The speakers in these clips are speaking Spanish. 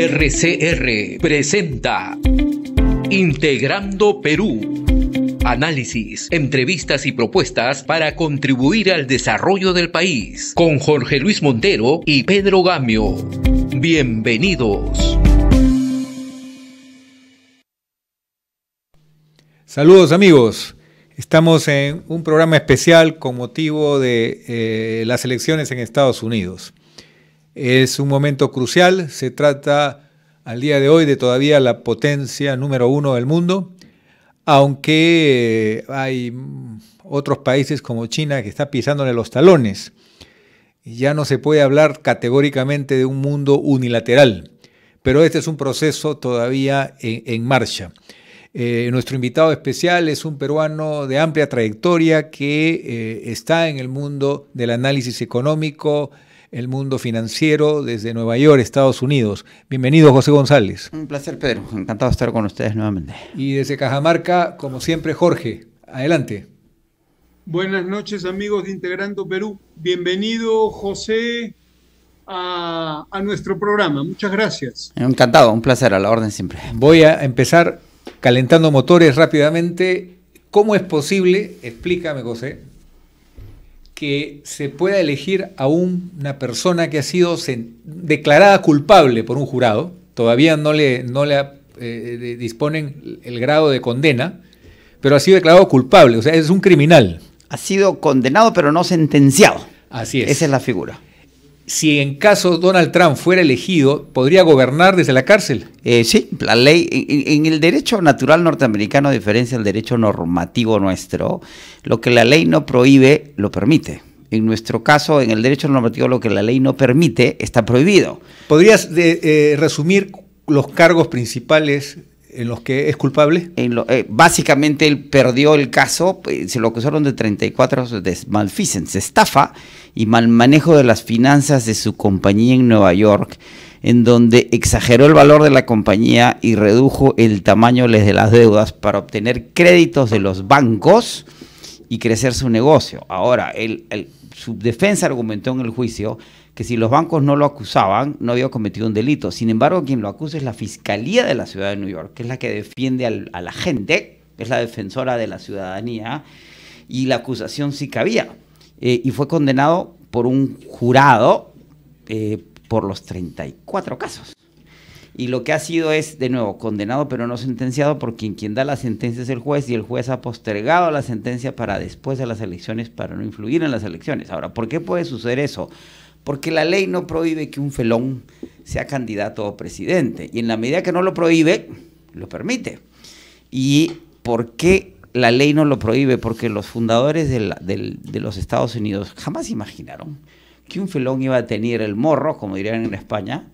RCR presenta Integrando Perú. Análisis, entrevistas y propuestas para contribuir al desarrollo del país con Jorge Luis Montero y Pedro Gamio. Bienvenidos. Saludos amigos. Estamos en un programa especial con motivo de eh, las elecciones en Estados Unidos. Es un momento crucial, se trata al día de hoy de todavía la potencia número uno del mundo, aunque eh, hay otros países como China que está pisándole los talones. Ya no se puede hablar categóricamente de un mundo unilateral, pero este es un proceso todavía en, marcha. Eh, nuestro invitado especial es un peruano de amplia trayectoria que eh, está en el mundo del análisis económico, el mundo financiero desde Nueva York, Estados Unidos. Bienvenido, José González. Un placer, Pedro. Encantado de estar con ustedes nuevamente. Y desde Cajamarca, como siempre, Jorge. Adelante. Buenas noches, amigos de Integrando Perú. Bienvenido, José, a, nuestro programa. Muchas gracias. Encantado, un placer, a la orden siempre. Voy a empezar calentando motores rápidamente. ¿Cómo es posible, explícame, José, que se pueda elegir a una persona que ha sido declarada culpable por un jurado, todavía no le, no le eh, disponen el grado de condena, pero ha sido declarado culpable, o sea, es un criminal. Ha sido condenado pero no sentenciado. Así es. Esa es la figura si en caso Donald Trump fuera elegido, podría gobernar desde la cárcel. Eh, sí, la ley, en, el derecho natural norteamericano, a diferencia del derecho normativo nuestro, lo que la ley no prohíbe, lo permite. En nuestro caso, en el derecho normativo, lo que la ley no permite está prohibido. ¿Podrías eh, resumir los cargos principales ¿En los que es culpable? Eh, básicamente él perdió el caso, eh, se lo acusaron de 34 de estafa y mal manejo de las finanzas de su compañía en Nueva York, en donde exageró el valor de la compañía y redujo el tamaño de las deudas para obtener créditos de los bancos y crecer su negocio. Ahora, su defensa argumentó en el juicio que si los bancos no lo acusaban, no había cometido un delito. Sin embargo, quien lo acusa es la Fiscalía de la Ciudad de Nueva York, que es la que defiende a la gente, es la defensora de la ciudadanía, y la acusación sí cabía. Eh, y fue condenado por un jurado eh, por los 34 casos. Y lo que ha sido es, de nuevo, condenado pero no sentenciado porque quien da la sentencia es el juez y el juez ha postergado la sentencia para después de las elecciones, para no influir en las elecciones. Ahora, ¿por qué puede suceder eso? porque la ley no prohíbe que un felón sea candidato a presidente. Y en la medida que no lo prohíbe, lo permite. ¿Y por qué la ley no lo prohíbe? Porque los fundadores de, los Estados Unidos jamás imaginaron que un felón iba a tener el morro, como dirían en España,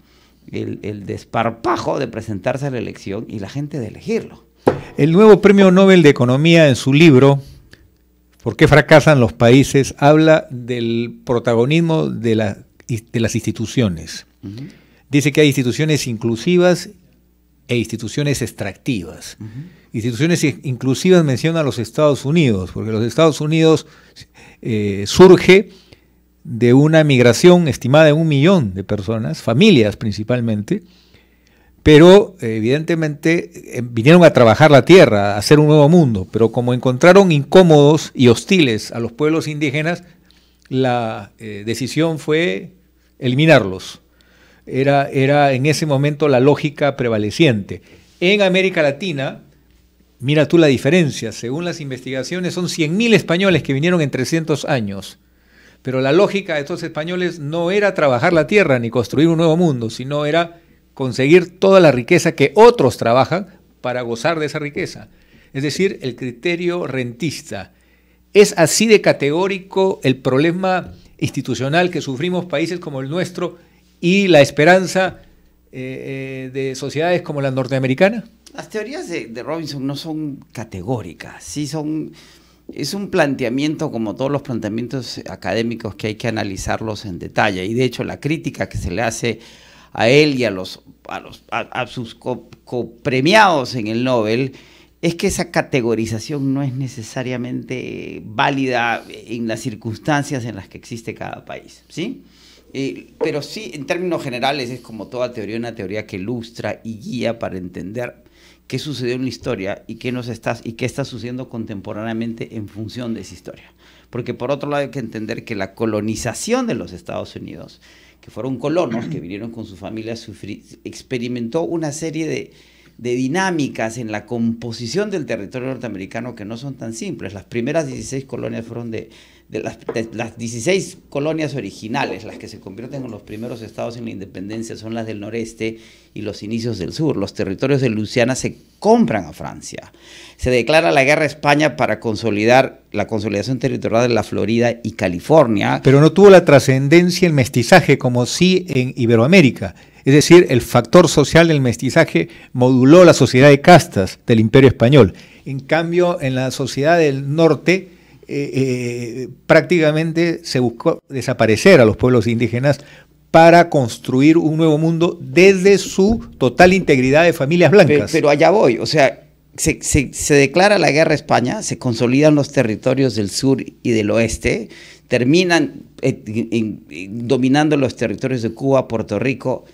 el, el, desparpajo de presentarse a la elección y la gente de elegirlo. El nuevo premio Nobel de Economía en su libro ¿Por qué fracasan los países? Habla del protagonismo de, las instituciones. Dice que hay instituciones inclusivas e instituciones extractivas. Instituciones inclusivas menciona a los Estados Unidos, porque los Estados Unidos eh, surge de una migración estimada en un millón de personas, familias principalmente, pero evidentemente eh, vinieron a trabajar la tierra, a hacer un nuevo mundo, pero como encontraron incómodos y hostiles a los pueblos indígenas, la eh, decisión fue eliminarlos. Era, era en ese momento la lógica prevaleciente. En América Latina, mira tú la diferencia, según las investigaciones son 100.000 españoles que vinieron en 300 años. Pero la lógica de estos españoles no era trabajar la tierra ni construir un nuevo mundo, sino era conseguir toda la riqueza que otros trabajan para gozar de esa riqueza. Es decir, el criterio rentista. Es así de categórico el problema institucional que sufrimos países como el nuestro y la esperanza eh, eh, de sociedades como la norteamericana. Las teorías de, de Robinson no son categóricas, sí son es un planteamiento como todos los planteamientos académicos que hay que analizarlos en detalle. Y de hecho la crítica que se le hace a él y a, los, a, sus copremiados en el Nobel, es que esa categorización no es necesariamente válida en las circunstancias en las que existe cada país, ¿sí? Eh, pero sí, en términos generales, es como toda teoría, una teoría que ilustra y guía para entender qué sucedió en la historia y qué, nos está, y qué está sucediendo contemporáneamente en función de esa historia. Porque por otro lado hay que entender que la colonización de los Estados Unidos que fueron colonos, que vinieron con su familia, experimentó una serie de, de dinámicas en la composición del territorio norteamericano que no son tan simples. Las primeras 16 colonias fueron de las, 16 colonias originales, las que se convierten en los primeros estados en la independencia, son las del noreste y los inicios del sur. Los territorios de Luciana se compran a Francia. Se declara la guerra a España para consolidar la consolidación territorial de la Florida y California. Pero no tuvo la trascendencia el mestizaje como sí en Iberoamérica. Es decir, el factor social del mestizaje moduló la sociedad de castas del imperio español. En cambio, en la sociedad del norte, eh, eh, prácticamente se buscó desaparecer a los pueblos indígenas para construir un nuevo mundo desde su total integridad de familias blancas. Pero, allá voy, o sea, se, declara la guerra a España, se consolidan los territorios del sur y del oeste, terminan eh, dominando los territorios de Cuba, Puerto Rico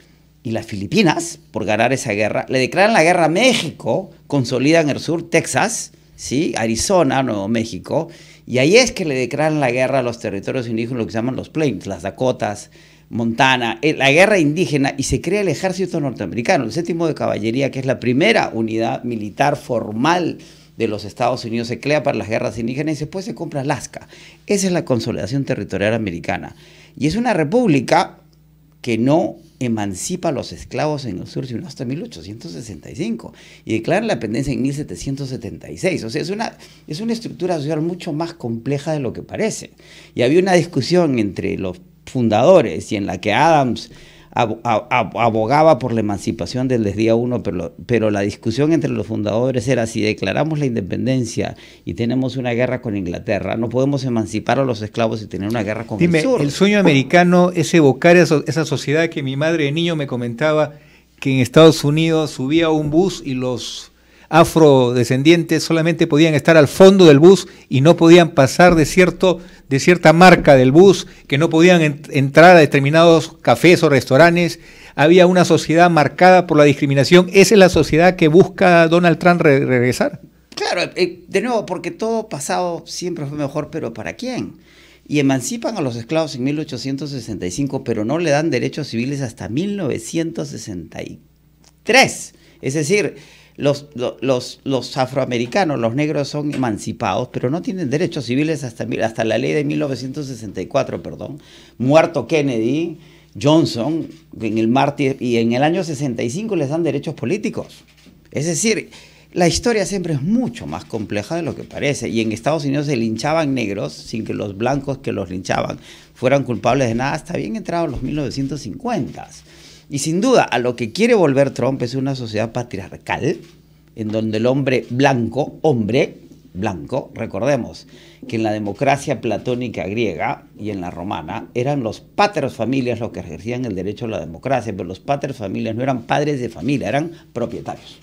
y las Filipinas por ganar esa guerra, le declaran la guerra a México, consolidan el sur, Texas, ¿sí? Arizona, Nuevo México, y ahí es que le declaran la guerra a los territorios indígenas, lo que se llaman los Plains, las Dakotas, Montana, eh, la guerra indígena, y se crea el ejército norteamericano, el séptimo de caballería, que es la primera unidad militar formal de los Estados Unidos, se crea para las guerras indígenas y después se compra Alaska. Esa es la consolidación territorial americana. Y es una república que no emancipa a los esclavos en el sur sino hasta 1865 y declara la independencia en 1776. O sea, es una, es una estructura social mucho más compleja de lo que parece. Y había una discusión entre los fundadores y en la que Adams abogaba por la emancipación desde el día uno, pero, pero la discusión entre los fundadores era si declaramos la independencia y tenemos una guerra con Inglaterra, no podemos emancipar a los esclavos y tener una guerra con el El sueño americano es evocar esa sociedad que mi madre de niño me comentaba que en Estados Unidos subía un bus y los afrodescendientes solamente podían estar al fondo del bus y no podían pasar de, cierto, de cierta marca del bus, que no podían entrar a determinados cafés o restaurantes. Había una sociedad marcada por la discriminación. Esa es la sociedad que busca Donald Trump regresar. Claro, eh, de nuevo, porque todo pasado siempre fue mejor, pero ¿para quién? y emancipan a los esclavos en 1865, pero no le dan derechos civiles hasta 1963. Es decir, los, afroamericanos, los negros son emancipados, pero no tienen derechos civiles hasta, hasta la ley de 1964, perdón. Muerto Kennedy, Johnson, en el mártir, y en el año 65 les dan derechos políticos. Es decir, la historia siempre es mucho más compleja de lo que parece. Y en Estados Unidos se linchaban negros sin que los blancos que los linchaban fueran culpables de nada hasta bien entrados los 1950 y sin duda, a lo que quiere volver Trump es una sociedad patriarcal, en donde el hombre blanco, hombre blanco, recordemos que en la democracia platónica griega y en la romana eran los pateros familias los que ejercían el derecho a la democracia, pero los pateros familias no eran padres de familia, eran propietarios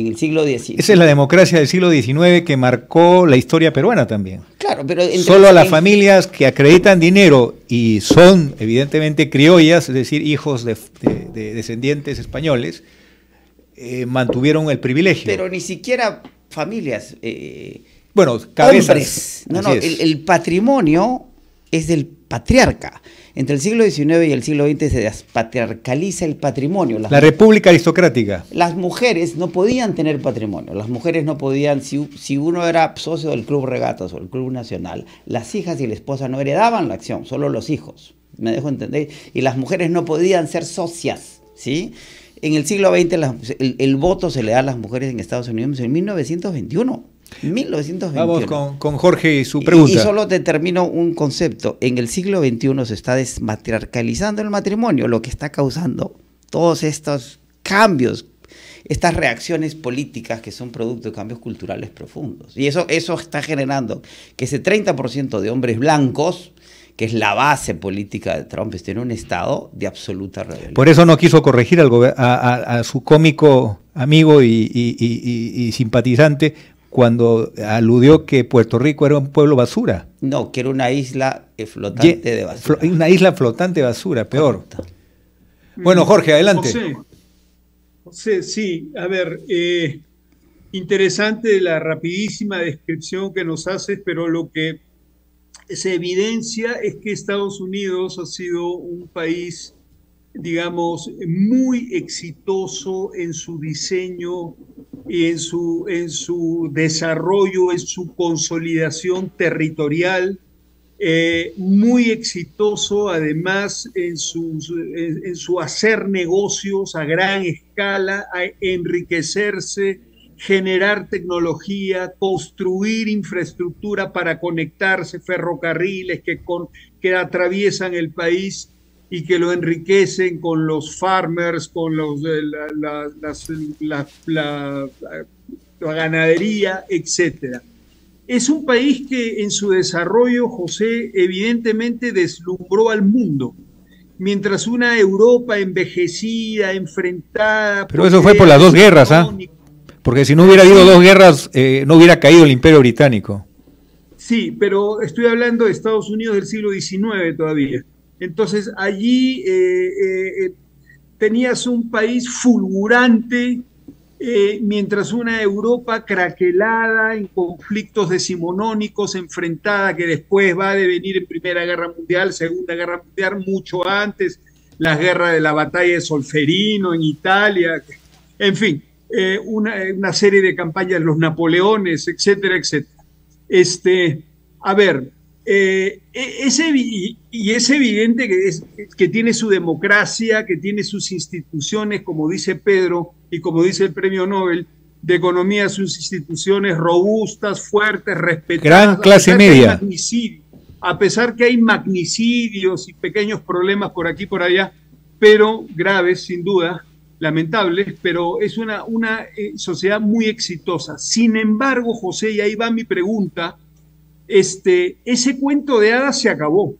en el siglo XIX. Esa es la democracia del siglo XIX que marcó la historia peruana también. Claro, pero... Solo a las familias que acreditan dinero y son evidentemente criollas, es decir, hijos de, descendientes españoles, eh, mantuvieron el privilegio. Pero ni siquiera familias... Eh, bueno, cabezas. No, no, el patrimonio es del patriarca. Entre el siglo XIX y el siglo XX se despatriarcaliza el patrimonio. la república aristocrática. Las mujeres no podían tener patrimonio, las mujeres no podían, si, uno era socio del Club Regatas o el Club Nacional, las hijas y la esposa no heredaban la acción, solo los hijos. ¿Me dejo entender? Y las mujeres no podían ser socias, ¿sí? En el siglo XX el, el voto se le da a las mujeres en Estados Unidos en 1921 1921. Vamos con, Jorge y su pregunta. Y, solo te un concepto. En el siglo XXI se está desmatriarcalizando el matrimonio, lo que está causando todos estos cambios, estas reacciones políticas que son producto de cambios culturales profundos. Y eso, eso está generando que ese 30% de hombres blancos que es la base política de Trump, esté en un estado de absoluta rebelión. Por eso no quiso corregir al a, su cómico amigo y, y, y simpatizante cuando aludió que Puerto Rico era un pueblo basura. No, que era una isla eh, flotante de basura. Una isla flotante de basura, peor. Bueno, Jorge, adelante. José, sí, a ver, eh, interesante la rapidísima descripción que nos haces, pero lo que se evidencia es que Estados Unidos ha sido un país digamos, muy exitoso en su diseño y en su, en su desarrollo, en su consolidación territorial, eh, muy exitoso además en, en, su hacer negocios a gran escala, enriquecerse, generar tecnología, construir infraestructura para conectarse, ferrocarriles que, que atraviesan el país y que lo enriquecen con los farmers, con los, la, ganadería, etc. Es un país que en su desarrollo, José, evidentemente deslumbró al mundo. Mientras una Europa envejecida, enfrentada... Pero eso fue por las dos guerras, ¿ah? Porque si no hubiera habido dos guerras, eh, no hubiera caído el imperio británico. Sí, pero estoy hablando de Estados Unidos del siglo XIX todavía. Entonces allí eh, eh, eh, tenías un país fulgurante, mientras una Europa craquelada en conflictos decimonónicos, enfrentada, que después va a devenir en Primera Guerra Mundial, Segunda Guerra Mundial, mucho antes, la guerra de la batalla de Solferino en Italia, en fin, una, serie de campañas, los Napoleones, etcétera, etcétera. Este, a ver, eh, e-, y, es evidente que, es, que tiene su democracia, que tiene sus instituciones, como dice Pedro y como dice el premio Nobel de Economía, sus instituciones robustas, fuertes, respetadas. Gran clase media. A pesar que hay magnicidios y pequeños problemas por aquí y por allá, pero graves, sin duda, lamentables, pero es una, una eh, sociedad muy exitosa. Sin embargo, José, y ahí va mi pregunta este, ese cuento de hadas se acabó.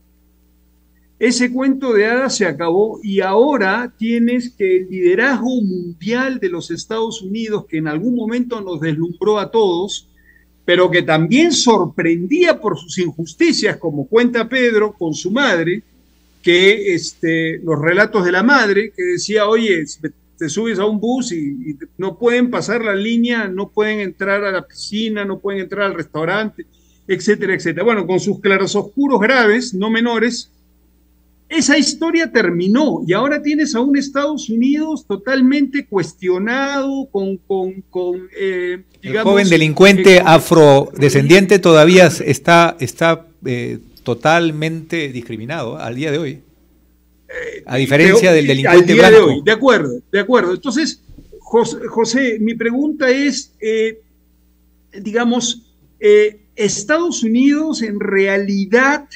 Ese cuento de hadas se acabó y ahora tienes que el liderazgo mundial de los Estados Unidos, que en algún momento nos deslumbró a todos, pero que también sorprendía por sus injusticias, como cuenta Pedro con su madre, que este, los relatos de la madre, que decía, oye, te subes a un bus y, y no pueden pasar la línea, no pueden entrar a la piscina, no pueden entrar al restaurante etcétera, etcétera. Bueno, con sus claros oscuros graves, no menores, esa historia terminó y ahora tienes a un Estados Unidos totalmente cuestionado, con, con, con eh, El joven delincuente eh, afrodescendiente todavía está, está eh, totalmente discriminado al día de hoy. A diferencia del delincuente blanco. De, acuerdo, de acuerdo. Entonces, José, mi pregunta es, digamos, Estados Unidos en realidad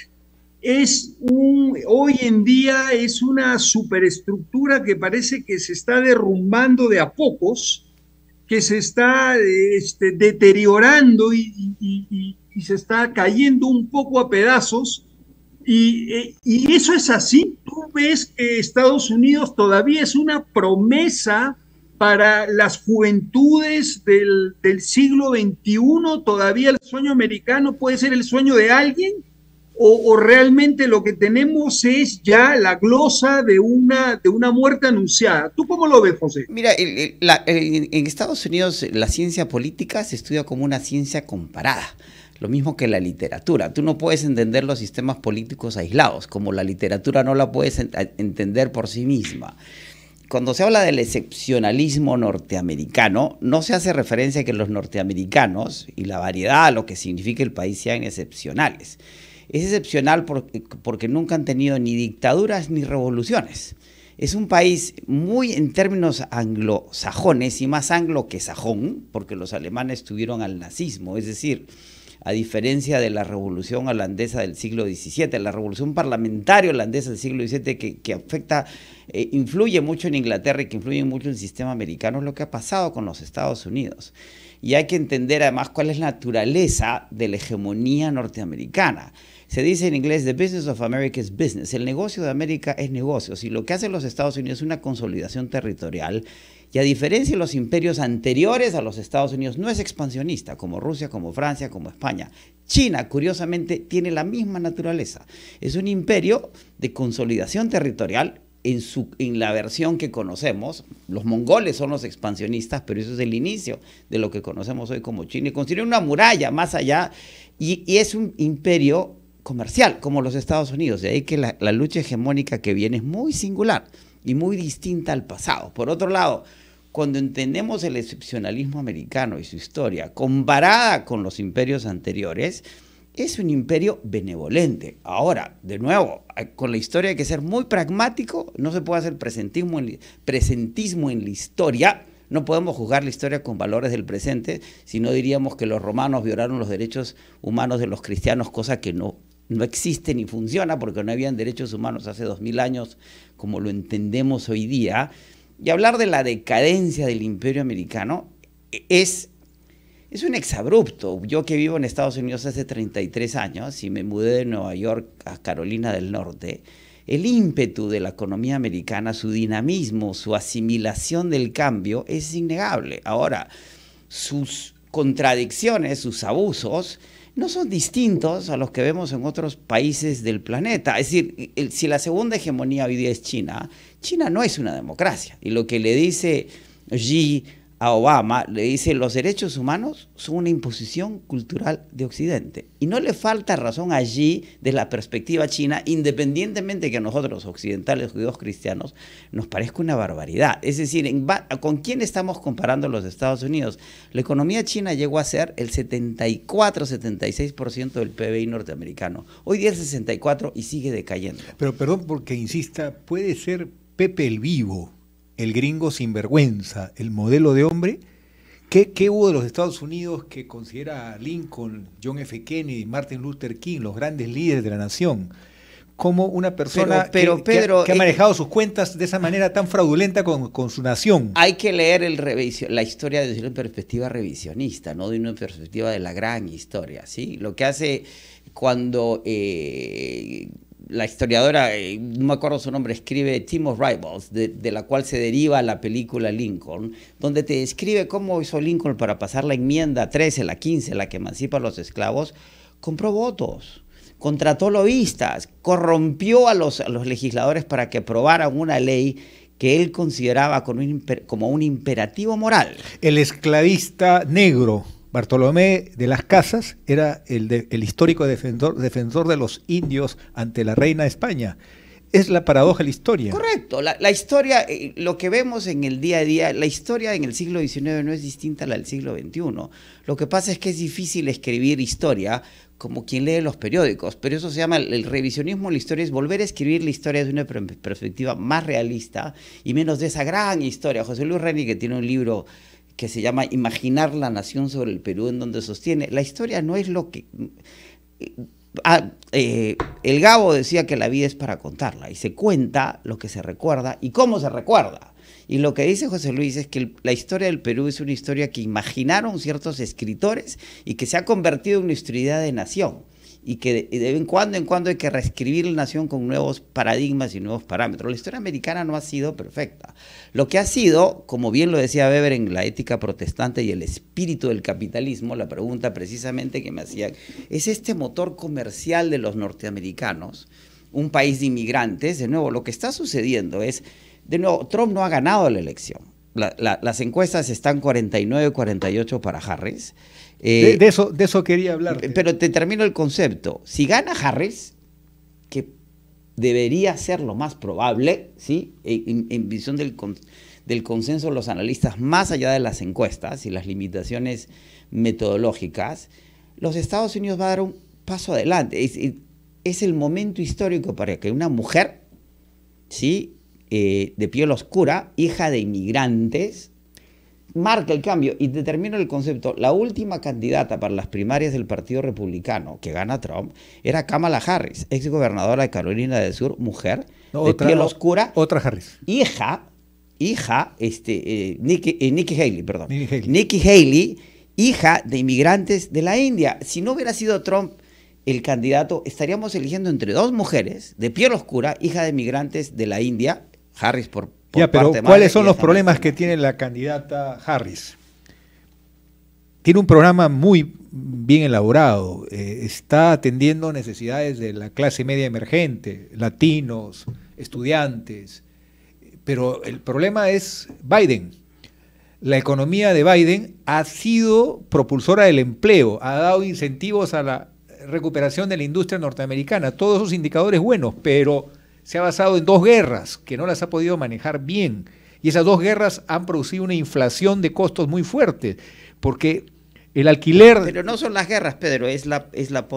es un, hoy en día es una superestructura que parece que se está derrumbando de a pocos, que se está este, deteriorando y, y, se está cayendo un poco a pedazos. Eh, y, eso es así, tú ves que Estados Unidos todavía es una promesa para las juventudes del, siglo XXI, todavía el sueño americano puede ser el sueño de alguien, o, realmente lo que tenemos es ya la glosa de una, de una muerte anunciada. ¿Tú cómo lo ves, José? Mira, en Estados Unidos la ciencia política se estudia como una ciencia comparada lo mismo que la literatura. Tú no puedes entender los sistemas políticos aislados, como la literatura no la puedes entender por sí misma cuando se habla del excepcionalismo norteamericano, no se hace referencia a que los norteamericanos y la variedad lo que significa el país sean excepcionales. Es excepcional porque, nunca han tenido ni dictaduras ni revoluciones. Es un país muy en términos anglosajones y más anglo que sajón, porque los alemanes tuvieron al nazismo, es decir, a diferencia de la revolución holandesa del siglo XVII, la revolución parlamentaria holandesa del siglo XVII que, afecta, eh, influye mucho en Inglaterra y que influye mucho en el sistema americano, es lo que ha pasado con los Estados Unidos. Y hay que entender además cuál es la naturaleza de la hegemonía norteamericana. Se dice en inglés, the business of America is business. El negocio de América es negocio. Y lo que hacen los Estados Unidos es una consolidación territorial y a diferencia de los imperios anteriores a los Estados Unidos, no es expansionista como Rusia, como Francia, como España. China, curiosamente, tiene la misma naturaleza. Es un imperio de consolidación territorial en, su, en, la versión que conocemos, los mongoles son los expansionistas, pero eso es el inicio de lo que conocemos hoy como China, y una muralla más allá, y, es un imperio comercial, como los Estados Unidos, de ahí que la lucha hegemónica que viene es muy singular y muy distinta al pasado. Por otro lado, cuando entendemos el excepcionalismo americano y su historia comparada con los imperios anteriores, es un imperio benevolente. Ahora, de nuevo, con la historia hay que ser muy pragmático, no se puede hacer presentismo en, presentismo en la historia. No podemos juzgar la historia con valores del presente, si no diríamos que los romanos violaron los derechos humanos de los cristianos, cosa que no, no existe ni funciona porque no habían derechos humanos hace dos mil años como lo entendemos hoy día. Y hablar de la decadencia del imperio americano es, un exabrupto. Yo que vivo en Estados Unidos hace 33 años y me mudé de Nueva York a Carolina del Norte, el ímpetu de la economía americana, su dinamismo, su asimilación del cambio es innegable. Ahora, sus contradicciones, sus abusos, no son distintos a los que vemos en otros países del planeta. Es decir, si la segunda hegemonía hoy día es China, China no es una democracia. Y lo que le dice Xi a Obama, le dice, los derechos humanos son una imposición cultural de Occidente. Y no le falta razón allí de la perspectiva china, independientemente que a nosotros, occidentales, judíos cristianos, nos parezca una barbaridad. Es decir, ¿con quién estamos comparando los Estados Unidos? La economía china llegó a ser el 74-76% del PBI norteamericano. Hoy día es 64 y sigue decayendo. Pero perdón porque insista, puede ser Pepe el Vivo el gringo sinvergüenza, el modelo de hombre. ¿Qué, hubo de los Estados Unidos que considera a Lincoln, John F. Kennedy, Martin Luther King, los grandes líderes de la nación? Como una persona que, ha eh, manejado sus cuentas de esa manera tan fraudulenta con, su nación. Hay que leer la historia desde una perspectiva revisionista, no de una perspectiva de la gran historia. ¿sí? Lo que hace cuando eh, la historiadora, eh, no me acuerdo su nombre, escribe Team of Rivals, de, la cual se deriva la película Lincoln, donde te describe cómo hizo Lincoln para pasar la enmienda 13, la 15, la que emancipa a los esclavos, compró votos, contrató lobistas, corrompió a los, legisladores para que aprobaran una ley que él consideraba como un imperativo moral. El esclavista negro Bartolomé de las Casas era el, histórico defensor, defensor de los indios ante la reina de España es la paradoja de la historia. Correcto, la, historia, eh, lo que vemos en el día a día, la historia en el siglo XIX no es distinta a la del siglo XXI. Lo que pasa es que es difícil escribir historia como quien lee los periódicos, pero eso se llama el, revisionismo de la historia, es volver a escribir la historia desde una perspectiva más realista y menos de esa gran historia. José Luis Reni, que tiene un libro que se llama Imaginar la Nación sobre el Perú, en donde sostiene, la historia no es lo que... Mm, ah, eh, el Gabo decía que la vida es para contarla y se cuenta lo que se recuerda y cómo se recuerda. Y lo que dice José Luis es que la historia del Perú es una historia que imaginaron ciertos escritores y que se ha convertido en una historia de nación y que de, vez en cuando en cuando hay que reescribir la nación con nuevos paradigmas y nuevos parámetros. La historia americana no ha sido perfecta. Lo que ha sido, como bien lo decía Weber en La ética protestante y el espíritu del capitalismo, la pregunta precisamente que me hacía ¿es este motor comercial de los norteamericanos un país de inmigrantes? De nuevo, lo que está sucediendo es, de nuevo, Trump no ha ganado la elección. las encuestas están 49-48 para Harris. Eh, de, eso, de eso quería hablar. Pero te termino el concepto. Si gana Harris, que debería ser lo más probable, ¿sí? E, en, visión del, consenso de los analistas, más allá de las encuestas y las limitaciones metodológicas, los Estados Unidos va a dar un paso adelante. Es, el momento histórico para que una mujer, ¿sí? Eh, de piel oscura, hija de inmigrantes, marca el cambio y determina el concepto. La última candidata para las primarias del Partido Republicano que gana Trump era Kamala Harris, ex gobernadora de Carolina del Sur, mujer de piel oscura. Otra Harris. Hija, hija, este, eh, eh, Nikki, Haley, perdón. Nikki Haley. Nikki Haley, hija de inmigrantes de la India. Si no hubiera sido Trump el candidato, estaríamos eligiendo entre dos mujeres de piel oscura, hija de inmigrantes de la India, Harris por ¿cuáles son los problemas que tiene la candidata Harris? Tiene un programa muy bien elaborado, eh, está atendiendo necesidades de la clase media emergente, latinos, estudiantes, pero el problema es Biden. La economía de Biden ha sido propulsora del empleo, ha dado incentivos a la recuperación de la industria norteamericana, todos esos indicadores buenos, pero se ha basado en dos guerras que no las ha podido manejar bien. Y esas dos guerras han producido una inflación de costos muy fuerte, porque el alquiler. Pero no son las guerras, Pedro, es la, es la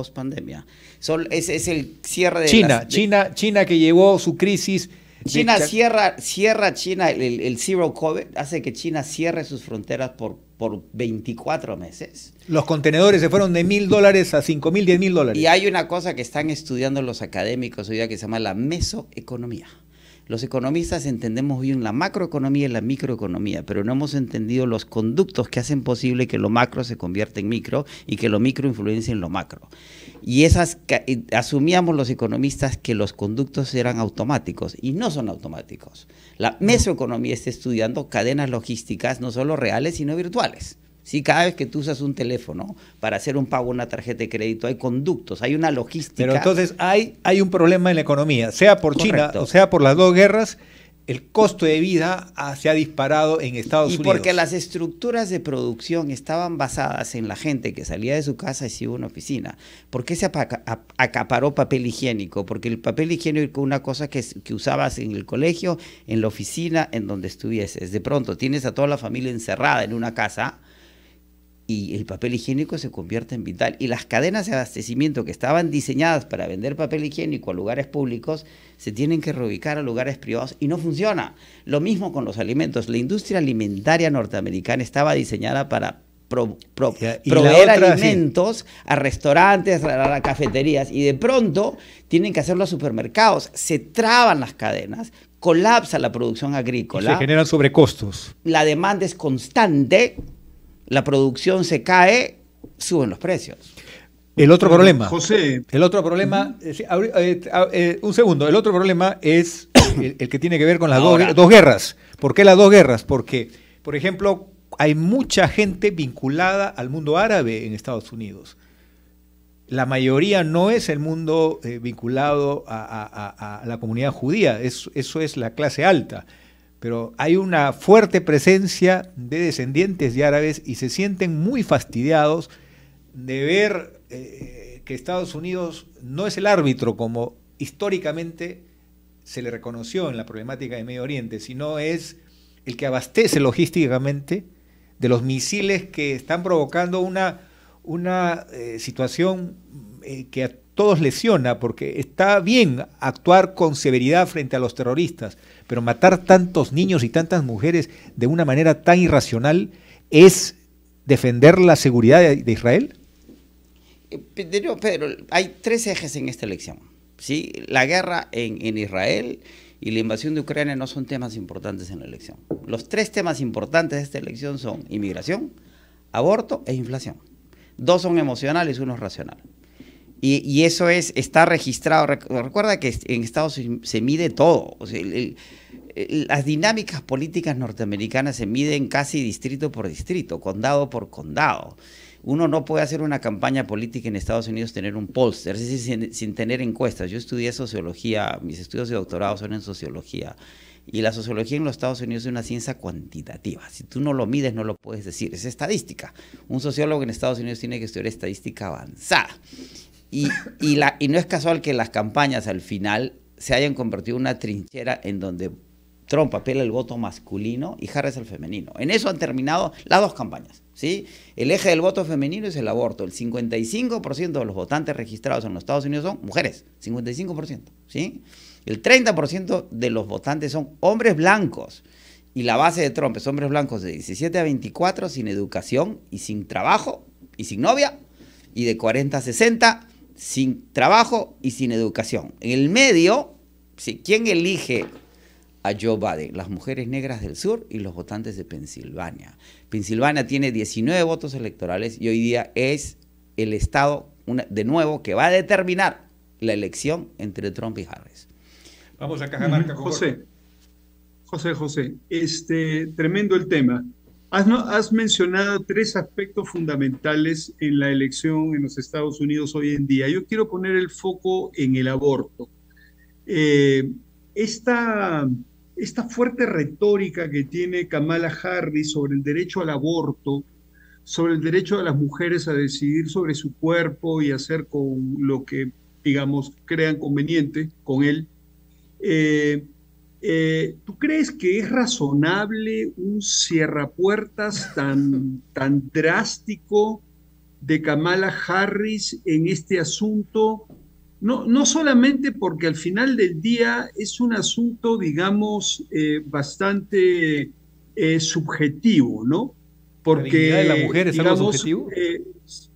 Es, es el cierre de. China, China, China que llevó su crisis. China cierra, cierra China, el, el, zero COVID hace que China cierre sus fronteras por por 24 meses. Los contenedores se fueron de mil dólares a cinco mil, diez mil dólares. Y hay una cosa que están estudiando los académicos hoy día que se llama la mesoeconomía. Los economistas entendemos bien la macroeconomía y la microeconomía, pero no hemos entendido los conductos que hacen posible que lo macro se convierta en micro y que lo micro influencie en lo macro. Y esas asumíamos los economistas que los conductos eran automáticos y no son automáticos. La mesoeconomía está estudiando cadenas logísticas no solo reales sino virtuales. Si Cada vez que tú usas un teléfono para hacer un pago, una tarjeta de crédito, hay conductos, hay una logística. Pero entonces hay, hay un problema en la economía, sea por China o sea por las dos guerras, el costo de vida ah, se ha disparado en Estados Unidos. Y porque las estructuras de producción estaban basadas en la gente que salía de su casa y se iba a una oficina. ¿Por qué se acaparó papel higiénico? Porque el papel higiénico es una cosa que, que usabas en el colegio, en la oficina, en donde estuvieses. De pronto tienes a toda la familia encerrada en una casa y el papel higiénico se convierte en vital. Y las cadenas de abastecimiento que estaban diseñadas para vender papel higiénico a lugares públicos se tienen que reubicar a lugares privados y no funciona. Lo mismo con los alimentos. La industria alimentaria norteamericana estaba diseñada para proveer alimentos a restaurantes, a, cafeterías y de pronto tienen que hacerlo a supermercados. Se traban las cadenas, colapsa la producción agrícola. se generan sobrecostos. La demanda es constante la producción se cae, suben los precios. El otro problema. José. El otro problema. Eh, eh, eh, un segundo. El otro problema es el, que tiene que ver con las dos, guerras. ¿Por qué las dos guerras? Porque, por ejemplo, hay mucha gente vinculada al mundo árabe en Estados Unidos. La mayoría no es el mundo vinculado a, la comunidad judía, eso es la clase alta pero hay una fuerte presencia de descendientes de árabes y se sienten muy fastidiados de ver eh, que Estados Unidos no es el árbitro como históricamente se le reconoció en la problemática de Medio Oriente, sino es el que abastece logísticamente de los misiles que están provocando una, eh, situación eh, que a todos lesiona, porque está bien actuar con severidad frente a los terroristas, pero matar tantos niños y tantas mujeres de una manera tan irracional es defender la seguridad de, Israel? Eh, Pedro, hay tres ejes en esta elección. ¿sí? La guerra en, en Israel y la invasión de Ucrania no son temas importantes en la elección. Los tres temas importantes de esta elección son inmigración, aborto e inflación. Dos son emocionales, uno es racional. Y, eso es, está registrado. Recuerda que en Estados Unidos se mide todo. las dinámicas políticas norteamericanas se miden casi distrito por distrito, condado por condado. Uno no puede hacer una campaña política en Estados Unidos tener un póster, sin tener encuestas. Yo estudié sociología, mis estudios de doctorado son en sociología. Y la sociología en los Estados Unidos es una ciencia cuantitativa. Si tú no lo mides, no lo puedes decir. Es estadística. Un sociólogo en Estados Unidos tiene que estudiar estadística avanzada. Y, la, y no es casual que las campañas al final se hayan convertido en una trinchera en donde Trump apela el voto masculino y Harris el femenino. En eso han terminado las dos campañas. ¿sí? El eje del voto femenino es el aborto. El 55% de los votantes registrados en los Estados Unidos son mujeres. 55%. ¿sí? El 30% de los votantes son hombres blancos. Y la base de Trump es hombres blancos de 17 a 24 sin educación y sin trabajo y sin novia. Y de 40 a 60 sin trabajo y sin educación. En el medio, ¿quién elige a Joe Biden? Las mujeres negras del sur y los votantes de Pensilvania. Pensilvania tiene 19 votos electorales y hoy día es el estado de nuevo que va a determinar la elección entre Trump y Harris. Vamos a Cajamarca, José. José, José, este, tremendo el tema. Has, mencionado tres aspectos fundamentales en la elección en los Estados Unidos hoy en día. Yo quiero poner el foco en el aborto. Eh, esta, fuerte retórica que tiene Kamala Harris sobre el derecho al aborto, sobre el derecho de las mujeres a decidir sobre su cuerpo y hacer con lo que, digamos, crean conveniente con él, eh, eh, ¿Tú crees que es razonable un cierrapuertas tan, tan drástico de Kamala Harris en este asunto? No, no solamente porque al final del día es un asunto, digamos, eh, bastante eh, subjetivo, ¿no? Porque ¿La de la mujer es algo subjetivo?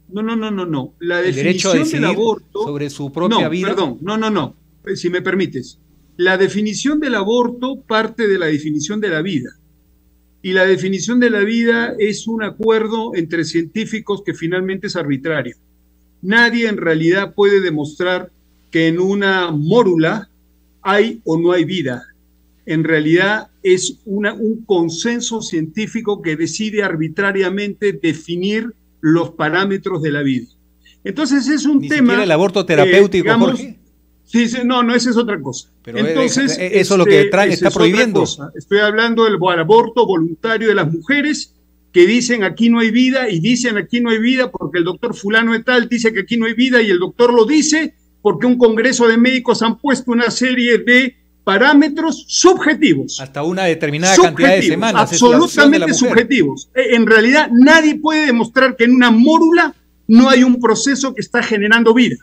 no, no, no, no, no. La definición El del aborto sobre su propia no, vida. Perdón, no, no, no. Si me permites, la definición del aborto parte de la definición de la vida. Y la definición de la vida es un acuerdo entre científicos que finalmente es arbitrario. Nadie en realidad puede demostrar que en una mórula hay o no hay vida. En realidad es un consenso científico que decide arbitrariamente definir los parámetros de la vida. Entonces es un Ni tema... el aborto terapéutico, Sí, no, no, esa es otra cosa. Pero eh, Entonces, eh, eso es lo que este, está prohibiendo. Estoy hablando del aborto voluntario de las mujeres que dicen aquí no hay vida y dicen aquí no hay vida porque el doctor fulano de tal dice que aquí no hay vida y el doctor lo dice porque un congreso de médicos han puesto una serie de parámetros subjetivos. Hasta una determinada cantidad de semanas. Absolutamente subjetivos. Eh, en realidad nadie puede demostrar que en una mórula no hay un proceso que está generando vida.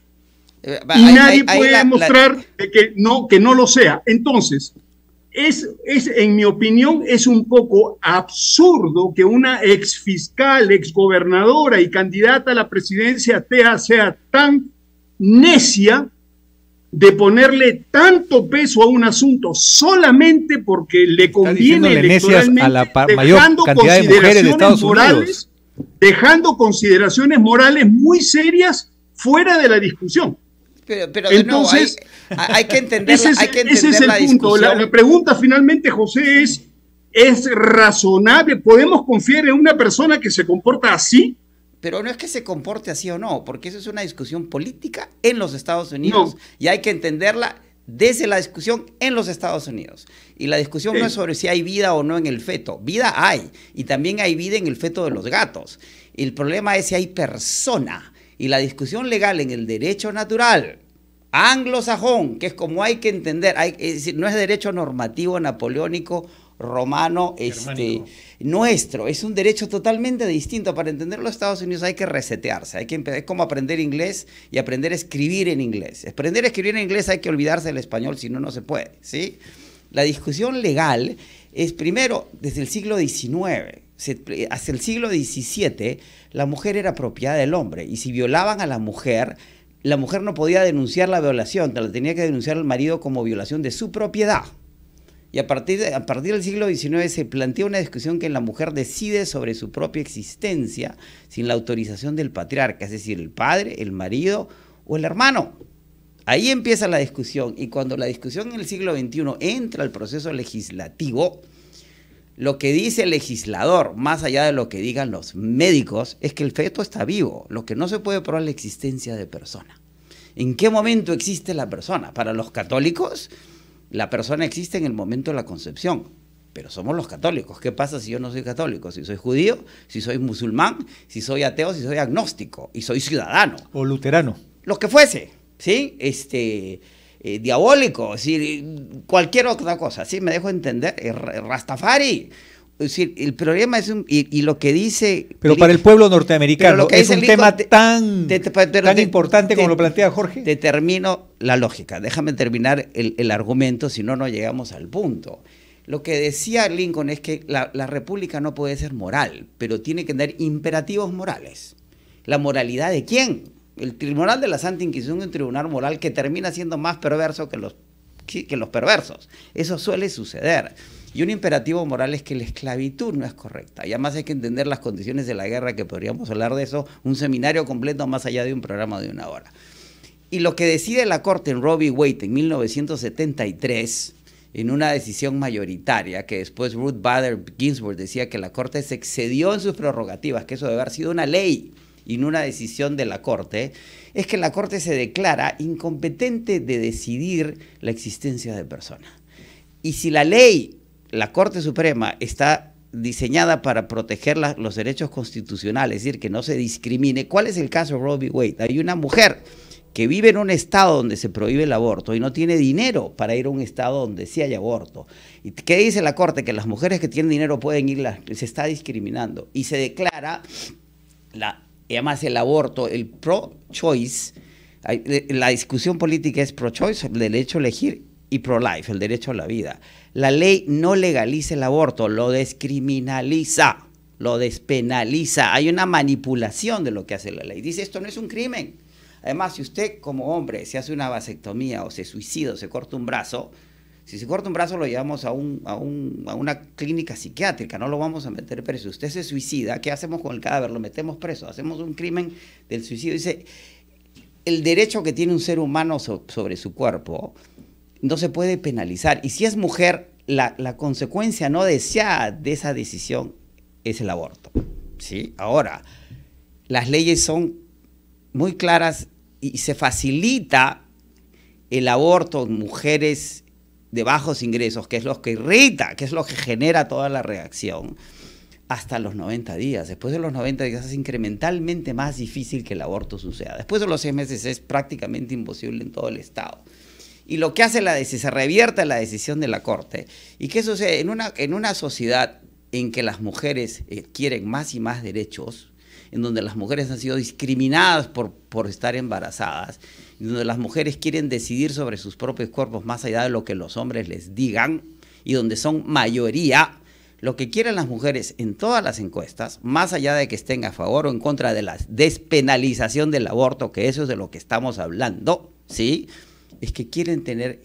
Eh, y nadie puede demostrar Que, no, que no lo sea. Entonces, es, es, en mi opinión, es un poco absurdo que una ex fiscal, ex gobernadora y candidata a la presidencia sea tan necia de ponerle tanto peso a un asunto solamente porque le conviene electoralmente, a la mayor cantidad de mujeres morales, dejando consideraciones morales muy serias fuera de la discusión. Pero, de Entonces, nuevo, hay, que entender, ese es, el la punto. La, pregunta finalmente, José, es, ¿es razonable? ¿Podemos confiar en una persona que se comporta así? Pero no es que se comporte así o no, porque eso es una discusión política en los Estados Unidos y hay que entenderla desde la discusión en los Estados Unidos. Y la discusión no es sobre si hay vida o no en el feto. Vida hay. Y también hay vida en el feto de los gatos. El problema es si hay persona y la discusión legal en el derecho natural anglosajón, que es como hay que entender, no es derecho normativo napoleónico romano este, nuestro, es un derecho totalmente distinto. Para entender los Estados Unidos hay que resetearse, hay que es como aprender inglés y aprender a escribir en inglés. Aprender a escribir en inglés hay que olvidarse del español, si no, no se puede. ¿sí? La discusión legal es primero desde el siglo XIX, hasta el siglo XVII la mujer era propiedad del hombre y si violaban a la mujer, la mujer no podía denunciar la violación, la tenía que denunciar al marido como violación de su propiedad. Y a partir, a partir del siglo XIX se plantea una discusión que la mujer decide sobre su propia existencia sin la autorización del patriarca, es decir, el padre, el marido o el hermano. Ahí empieza la discusión y cuando la discusión en el siglo XXI entra al proceso legislativo, lo que dice el legislador, más allá de lo que digan los médicos, es que el feto está vivo. Lo que no se puede probar es la existencia de persona. ¿En qué momento existe la persona? Para los católicos, la persona existe en el momento de la concepción. Pero somos los católicos. ¿Qué pasa si yo no soy católico? Si soy judío, si soy musulmán, si soy ateo, si soy agnóstico y soy ciudadano. O luterano. Lo que fuese. ¿Sí? Este. Eh, diabólico, cualquier otra cosa, ¿sí? Me dejo entender, Rastafari. el problema es un, y, lo que dice... Pero para el pueblo norteamericano es un tema tan, tan importante como lo plantea Jorge. Determino la lógica, déjame terminar el, argumento, si no, no llegamos al punto. Lo que decía Lincoln es que la, la, república no puede ser moral, pero tiene que tener imperativos morales. ¿La moralidad de quién? el Tribunal de la Santa Inquisición es un tribunal moral que termina siendo más perverso que los, que, los perversos. Eso suele suceder. Y un imperativo moral es que la esclavitud no es correcta. Y además hay que entender las condiciones de la guerra, que podríamos hablar de eso, un seminario completo más allá de un programa de una hora. Y lo que decide la Corte en Robbie Wade en 1973, en una decisión mayoritaria, que después Ruth Bader Ginsburg decía que la Corte se excedió en sus prerrogativas, que eso debe haber sido una ley y en una decisión de la Corte, es que la Corte se declara incompetente de decidir la existencia de personas. Y si la ley, la Corte Suprema, está diseñada para proteger los derechos constitucionales, es decir, que no se discrimine, ¿cuál es el caso de Robbie Wade? Hay una mujer que vive en un estado donde se prohíbe el aborto y no tiene dinero para ir a un estado donde sí hay aborto. ¿Y qué dice la Corte? Que las mujeres que tienen dinero pueden ir, se está discriminando. Y se declara la y además el aborto, el pro-choice, eh, la discusión política es pro-choice, el derecho a elegir, y pro-life, el derecho a la vida. La ley no legaliza el aborto, lo descriminaliza, lo despenaliza. Hay una manipulación de lo que hace la ley. Dice, esto no es un crimen. Además, si usted como hombre se hace una vasectomía o se suicida o se corta un brazo, si se corta un brazo, lo llevamos a, una clínica psiquiátrica, no lo vamos a meter preso. usted se suicida, ¿qué hacemos con el cadáver? Lo metemos preso, hacemos un crimen del suicidio. Dice, el derecho que tiene un ser humano sobre su cuerpo no se puede penalizar. Y si es mujer, la, consecuencia no deseada de esa decisión es el aborto. ¿sí? Ahora, las leyes son muy claras y se facilita el aborto en mujeres de bajos ingresos, que es lo que irrita, que es lo que genera toda la reacción, hasta los 90 días. Después de los 90 días es incrementalmente más difícil que el aborto suceda. Después de los seis meses es prácticamente imposible en todo el Estado. Y lo que hace la decisión, se revierte la decisión de la Corte. ¿Y qué sucede? En una, en una sociedad en que las mujeres eh, quieren más y más derechos, en donde las mujeres han sido discriminadas por, por estar embarazadas, donde las mujeres quieren decidir sobre sus propios cuerpos más allá de lo que los hombres les digan y donde son mayoría. Lo que quieren las mujeres en todas las encuestas, más allá de que estén a favor o en contra de la despenalización del aborto, que eso es de lo que estamos hablando, ¿sí? Es que quieren tener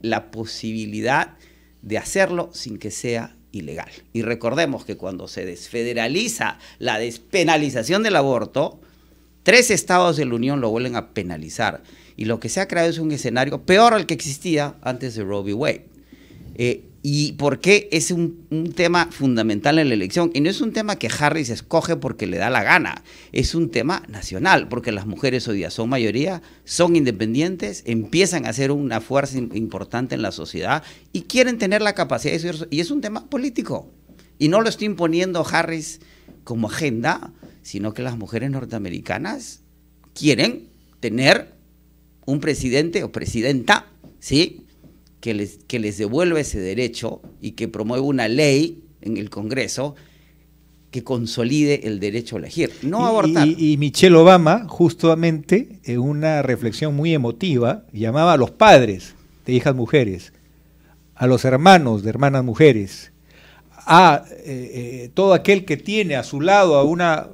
la posibilidad de hacerlo sin que sea ilegal. Y recordemos que cuando se desfederaliza la despenalización del aborto, Tres estados de la Unión lo vuelven a penalizar. Y lo que se ha creado es un escenario peor al que existía antes de Roe v. Wade. Eh, ¿Y por qué es un, tema fundamental en la elección? Y no es un tema que Harris escoge porque le da la gana, es un tema nacional, porque las mujeres hoy día son mayoría, son independientes, empiezan a ser una fuerza importante en la sociedad y quieren tener la capacidad de Y es un tema político. Y no lo estoy imponiendo Harris como agenda, sino que las mujeres norteamericanas quieren tener un presidente o presidenta, ¿sí? Que les, que les devuelva ese derecho y que promueva una ley en el Congreso que consolide el derecho a elegir, no abortar. Y, Michelle Obama, justamente, en una reflexión muy emotiva, llamaba a los padres de hijas mujeres, a los hermanos de hermanas mujeres, a eh, eh, todo aquel que tiene a su lado a una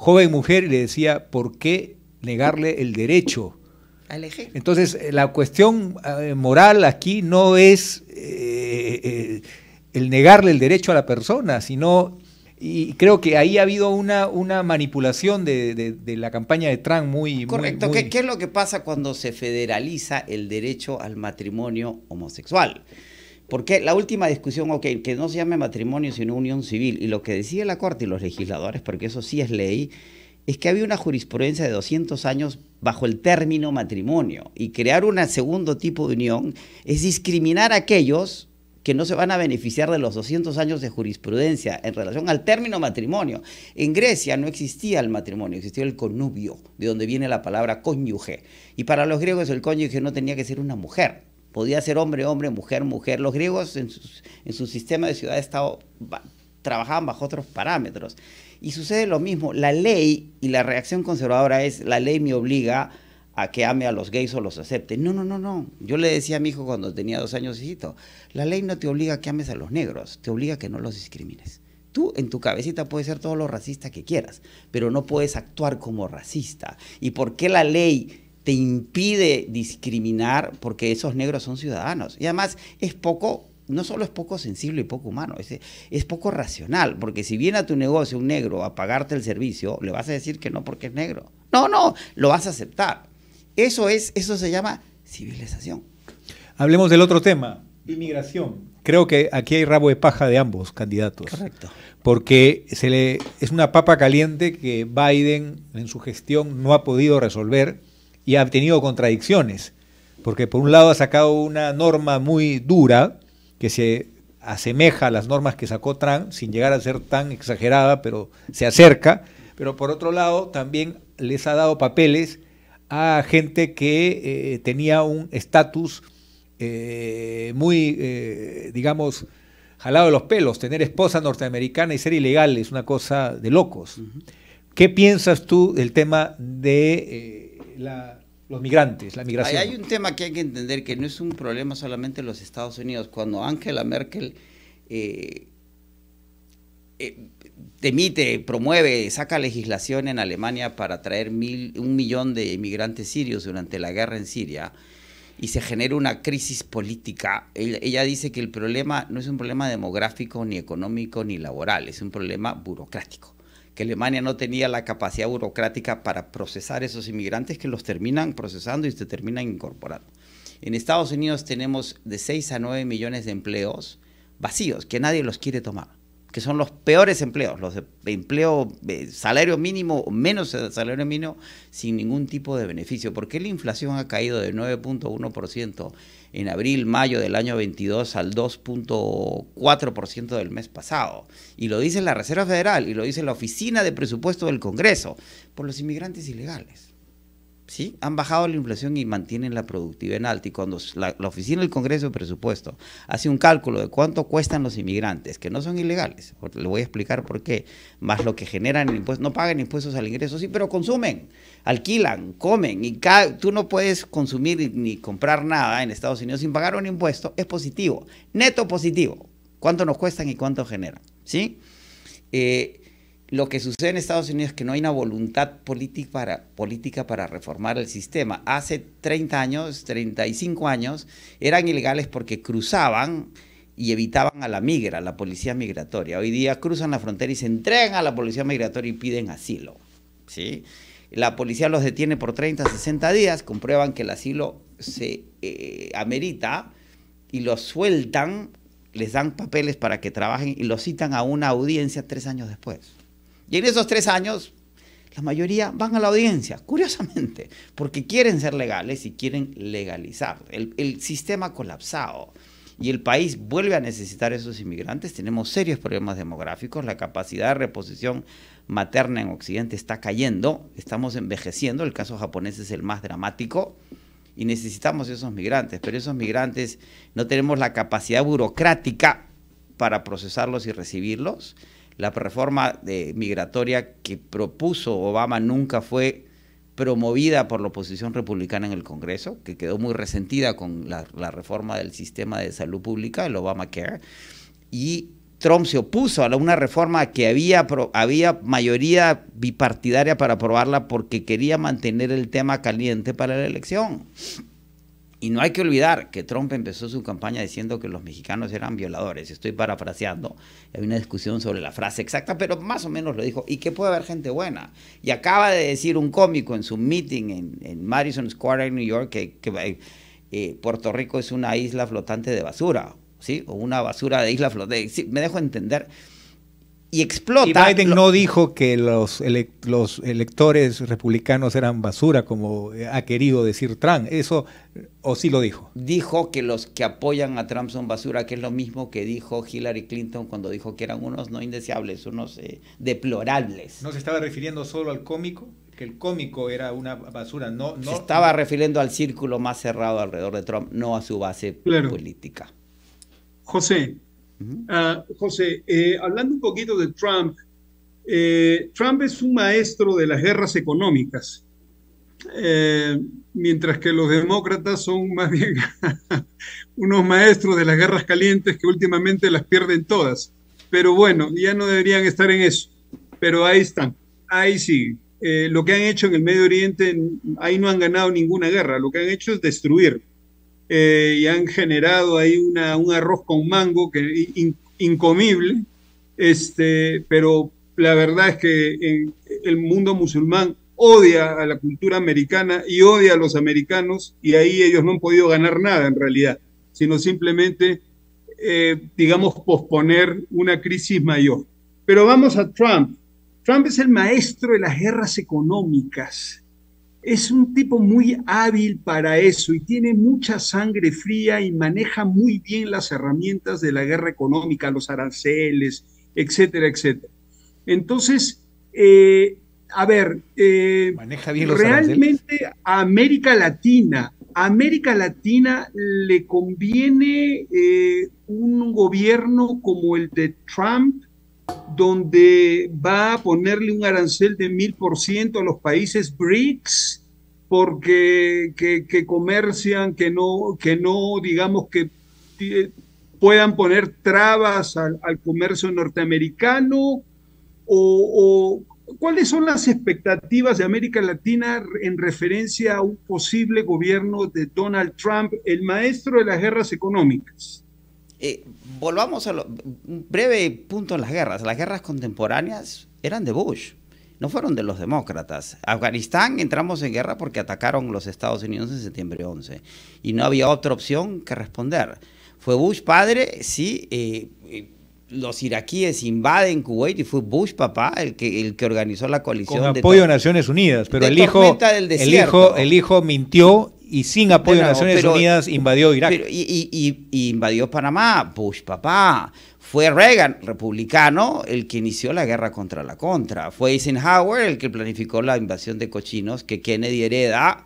joven mujer y le decía, ¿por qué negarle el derecho? al Entonces, eh, la cuestión eh, moral aquí no es eh, el negarle el derecho a la persona, sino y creo que ahí ha habido una, manipulación de, la campaña de Trump muy... Correcto. ¿Qué, es lo que pasa cuando se federaliza el derecho al matrimonio homosexual? Porque la última discusión, ok, que no se llame matrimonio sino unión civil, y lo que decide la Corte y los legisladores, porque eso sí es ley, es que había una jurisprudencia de 200 años bajo el término matrimonio, y crear un segundo tipo de unión es discriminar a aquellos que no se van a beneficiar de los 200 años de jurisprudencia en relación al término matrimonio. En Grecia no existía el matrimonio, existía el connubio, de donde viene la palabra cónyuge. Y para los griegos el cónyuge no tenía que ser una mujer, Podía ser hombre, hombre, mujer, mujer. Los griegos en, su sistema de ciudad-estado trabajaban bajo otros parámetros. Y sucede lo mismo. La ley y la reacción conservadora es la ley me obliga a que ame a los gays o los acepte. No, no, no, no. Yo le decía a mi hijo cuando tenía dos años, hijito, la ley no te obliga a que ames a los negros, te obliga a que no los discrimines. Tú en tu cabecita puedes ser todo lo racista que quieras, pero no puedes actuar como racista. ¿Y por qué la ley te impide discriminar porque esos negros son ciudadanos. Y además es poco, no solo es poco sensible y poco humano, es, es poco racional, porque si viene a tu negocio un negro a pagarte el servicio, le vas a decir que no porque es negro. No, no, lo vas a aceptar. Eso es, eso se llama civilización. Hablemos del otro tema, inmigración. Creo que aquí hay rabo de paja de ambos candidatos. Correcto. Porque se le, es una papa caliente que Biden en su gestión no ha podido resolver y ha tenido contradicciones, porque por un lado ha sacado una norma muy dura que se asemeja a las normas que sacó Trump, sin llegar a ser tan exagerada, pero se acerca, pero por otro lado también les ha dado papeles a gente que eh, tenía un estatus eh, muy, eh, digamos, jalado de los pelos. Tener esposa norteamericana y ser ilegal es una cosa de locos. ¿Qué piensas tú del tema de los migrantes, la migración. hay un tema que hay que entender que no es un problema solamente en los Estados Unidos. Cuando Angela Merkel eh, eh, emite, promueve, saca legislación en Alemania para traer un millón de inmigrantes sirios durante la guerra en Siria y se genera una crisis política. Ella dice que el problema no es un problema demográfico, ni económico, ni laboral, es un problema burocrático que Alemania no tenía la capacidad burocrática para procesar esos inmigrantes que los terminan procesando y se terminan incorporando. En Estados Unidos tenemos de 6 a 9 millones de empleos vacíos, que nadie los quiere tomar que son los peores empleos, los de empleo, eh, salario mínimo menos salario mínimo sin ningún tipo de beneficio. ¿Por qué la inflación ha caído de 9.1% en abril, mayo del año 22 al 2.4% del mes pasado? Y lo dice la Reserva Federal y lo dice la Oficina de Presupuesto del Congreso, por los inmigrantes ilegales. ¿sí? Han bajado la inflación y mantienen la productividad en alta. Y cuando la, Oficina del Congreso de Presupuesto hace un cálculo de cuánto cuestan los inmigrantes, que no son ilegales, le voy a explicar por qué, más lo que generan impuestos, no pagan impuestos al ingreso, sí, pero consumen, alquilan, comen, y tú no puedes consumir ni comprar nada en Estados Unidos sin pagar un impuesto, es positivo, neto positivo. ¿Cuánto nos cuestan y cuánto generan? ¿Sí? Eh, lo que sucede en Estados Unidos es que no hay una voluntad política para, reformar el sistema. Hace 30 años, 35 años, eran ilegales porque cruzaban y evitaban a la migra, a la policía migratoria. Hoy día cruzan la frontera y se entregan a la policía migratoria y piden asilo. ¿sí? La policía los detiene por 30, 60 días, comprueban que el asilo se eh, amerita y los sueltan, les dan papeles para que trabajen y los citan a una audiencia tres años después. Y en esos tres años, la mayoría van a la audiencia, curiosamente, porque quieren ser legales y quieren legalizar. El, sistema ha colapsado y el país vuelve a necesitar a esos inmigrantes, tenemos serios problemas demográficos, la capacidad de reposición materna en Occidente está cayendo, estamos envejeciendo, el caso japonés es el más dramático y necesitamos esos migrantes, pero esos migrantes no tenemos la capacidad burocrática para procesarlos y recibirlos la reforma eh, migratoria que propuso Obama nunca fue promovida por la oposición republicana en el Congreso, que quedó muy resentida con la, reforma del sistema de salud pública, el Obamacare, y Trump se opuso a una reforma que había, había mayoría bipartidaria para aprobarla porque quería mantener el tema caliente para la elección. Y no hay que olvidar que Trump empezó su campaña diciendo que los mexicanos eran violadores. Estoy parafraseando. Hay una discusión sobre la frase exacta, pero más o menos lo dijo. Y que puede haber gente buena. Y acaba de decir un cómico en su meeting en, en Madison Square en New York que, eh, Puerto Rico es una isla flotante de basura. ¿Sí? O una basura de isla flotante. me dejo entender y explota. Biden no dijo que los, electores republicanos eran basura, como ha querido decir Trump. Eso, o sí lo dijo. Dijo que los que apoyan a Trump son basura, que es lo mismo que dijo Hillary Clinton cuando dijo que eran unos no indeseables, unos eh, deplorables. ¿No se estaba refiriendo solo al cómico? Que el cómico era una basura, no, Se estaba refiriendo al círculo más cerrado alrededor de Trump, no a su base política. José, Ah, José, eh, hablando un poquito de Trump, eh, Trump es un maestro de las guerras económicas, eh, mientras que los demócratas son más bien unos maestros de las guerras calientes que últimamente las pierden todas. Pero bueno, ya no deberían estar en eso. Pero ahí están, ahí sí, lo que han hecho en el Medio Oriente, ahí no han ganado ninguna guerra, lo que han hecho es destruir eh, y han generado ahí una, un arroz con mango que incomible, este, pero la verdad es que eh, el mundo musulmán odia a la cultura americana y odia a los americanos y ahí ellos no han podido ganar nada en realidad, sino simplemente, eh, digamos, posponer una crisis mayor. Pero vamos a Trump. Trump es el maestro de las guerras económicas es un tipo muy hábil para eso y tiene mucha sangre fría y maneja muy bien las herramientas de la guerra económica, los aranceles, etcétera, etcétera. Entonces, eh, a ver, eh, maneja bien realmente a América Latina, América Latina le conviene eh, un gobierno como el de Trump donde va a ponerle un arancel de mil por ciento a los países BRICS porque que, comercian, que no, que no, digamos, que eh, puedan poner trabas al, comercio norteamericano o, ¿Cuáles son las expectativas de América Latina en referencia a un posible gobierno de Donald Trump, el maestro de las guerras económicas? Eh, volvamos a lo, un breve punto en las guerras. Las guerras contemporáneas eran de Bush, no fueron de los demócratas. Afganistán entramos en guerra porque atacaron los Estados Unidos en septiembre 11 y no había otra opción que responder. Fue Bush padre, sí. Eh, eh, los iraquíes invaden Kuwait y fue Bush papá el que el que organizó la coalición con apoyo de Naciones Unidas pero el hijo el hijo el hijo mintió y sin apoyo de Naciones Unidas invadió Irak. y, invadió Panamá, Bush, papá. Fue Reagan, republicano, el que inició la guerra contra la contra. Fue Eisenhower el que planificó la invasión de cochinos que Kennedy hereda,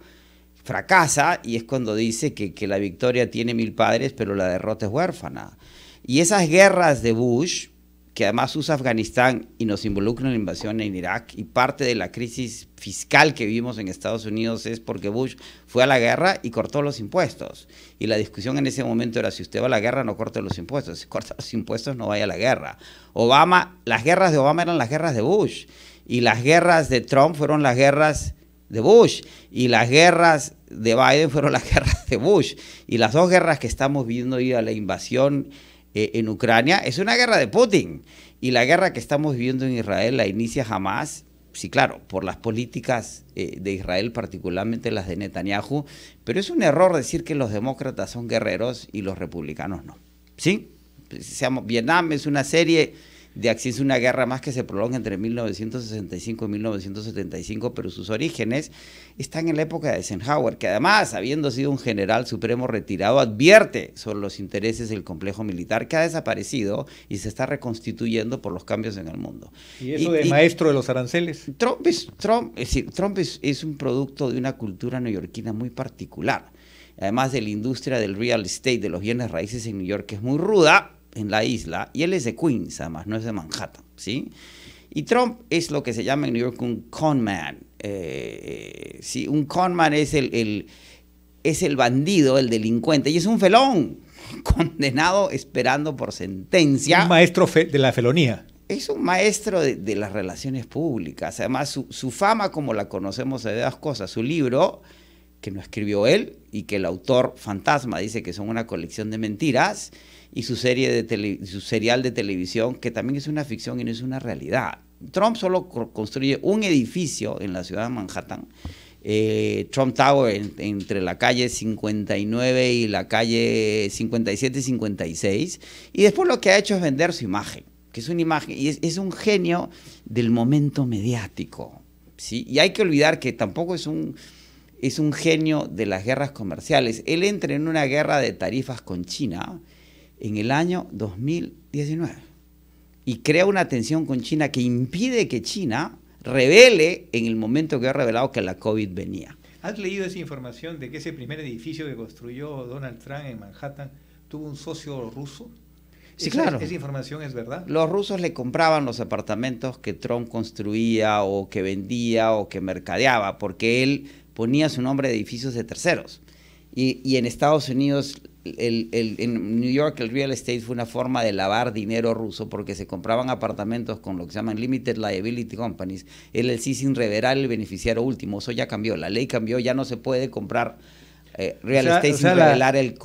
fracasa, y es cuando dice que, que la victoria tiene mil padres, pero la derrota es huérfana. Y esas guerras de Bush, que además usa Afganistán y nos involucra en la invasión en Irak y parte de la crisis fiscal que vivimos en Estados Unidos es porque Bush fue a la guerra y cortó los impuestos. Y la discusión en ese momento era si usted va a la guerra no corte los impuestos, si corta los impuestos no vaya a la guerra. Obama, las guerras de Obama eran las guerras de Bush y las guerras de Trump fueron las guerras de Bush y las guerras de Biden fueron las guerras de Bush y las dos guerras que estamos viendo hoy a la invasión eh, en Ucrania es una guerra de Putin. Y la guerra que estamos viviendo en Israel la inicia jamás sí, claro, por las políticas eh, de Israel, particularmente las de Netanyahu, pero es un error decir que los demócratas son guerreros y los republicanos no. ¿Sí? Seamos, Vietnam es una serie de Axis, es una guerra más que se prolonga entre 1965 y 1975, pero sus orígenes están en la época de Eisenhower, que además, habiendo sido un general supremo retirado, advierte sobre los intereses del complejo militar que ha desaparecido y se está reconstituyendo por los cambios en el mundo. ¿Y eso de maestro de los aranceles? Trump, Trump, es un producto de una cultura neoyorquina muy particular. Además de la industria del real estate, de los bienes raíces en New York, que es muy ruda, en la isla, y él es de Queens, además, no es de Manhattan, ¿sí? Y Trump es lo que se llama en New York un conman. Eh, eh, sí, un conman es el, es el bandido, el delincuente, y es un felón condenado esperando por sentencia. Un maestro de la felonía. Es un maestro de, las relaciones públicas. Además, su, su, fama, como la conocemos, de dos cosas. Su libro, que no escribió él y que el autor fantasma dice que son una colección de mentiras y su, serie de su serial de televisión que también es una ficción y no es una realidad. Trump solo construye un edificio en la ciudad de Manhattan, eh, Trump Tower entre la calle 59 y la calle 57 y 56, y después lo que ha hecho es vender su imagen, que es una imagen, y es un genio del momento mediático, ¿sí? Y hay que olvidar que tampoco es un es un genio de las guerras comerciales. Él entra en una guerra de tarifas con China en el año 2019 y crea una tensión con China que impide que China revele en el momento que ha revelado que la COVID venía. ¿Has leído esa información de que ese primer edificio que construyó Donald Trump en Manhattan tuvo un socio ruso? Sí, claro. Esa información es verdad. Los rusos le compraban los apartamentos que Trump construía o que vendía o que mercadeaba, porque él ponía su nombre de edificios de terceros. Y, en Estados Unidos, en New York, el real estate fue una forma de lavar dinero ruso porque se compraban apartamentos con lo que se llaman limited liability companies, el sí sin revelar el beneficiario último. Eso ya cambió, la ley cambió, ya no se puede comprar eh, real estate sin revelar el,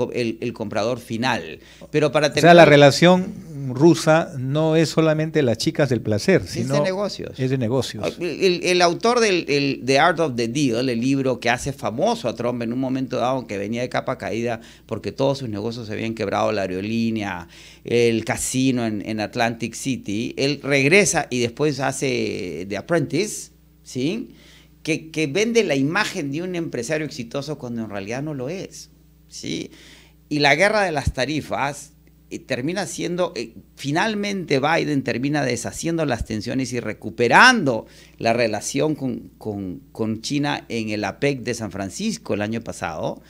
comprador final. Pero para tener o sea, la relación rusa no es solamente las chicas del placer, sino es de negocios. Es de negocios. Ah, el, autor del The Art of the Deal, el libro que hace famoso a Trump en un momento dado, aunque venía de capa caída porque todos sus negocios se habían quebrado, la aerolínea, el casino en, en Atlantic City, él regresa y después hace The Apprentice, ¿sí? que, vende la imagen de un empresario exitoso cuando en realidad no lo es. ¿sí? Y la guerra de las tarifas eh, termina siendo, eh, finalmente Biden termina deshaciendo las tensiones y recuperando la relación con, con, con China en el APEC de San Francisco el año pasado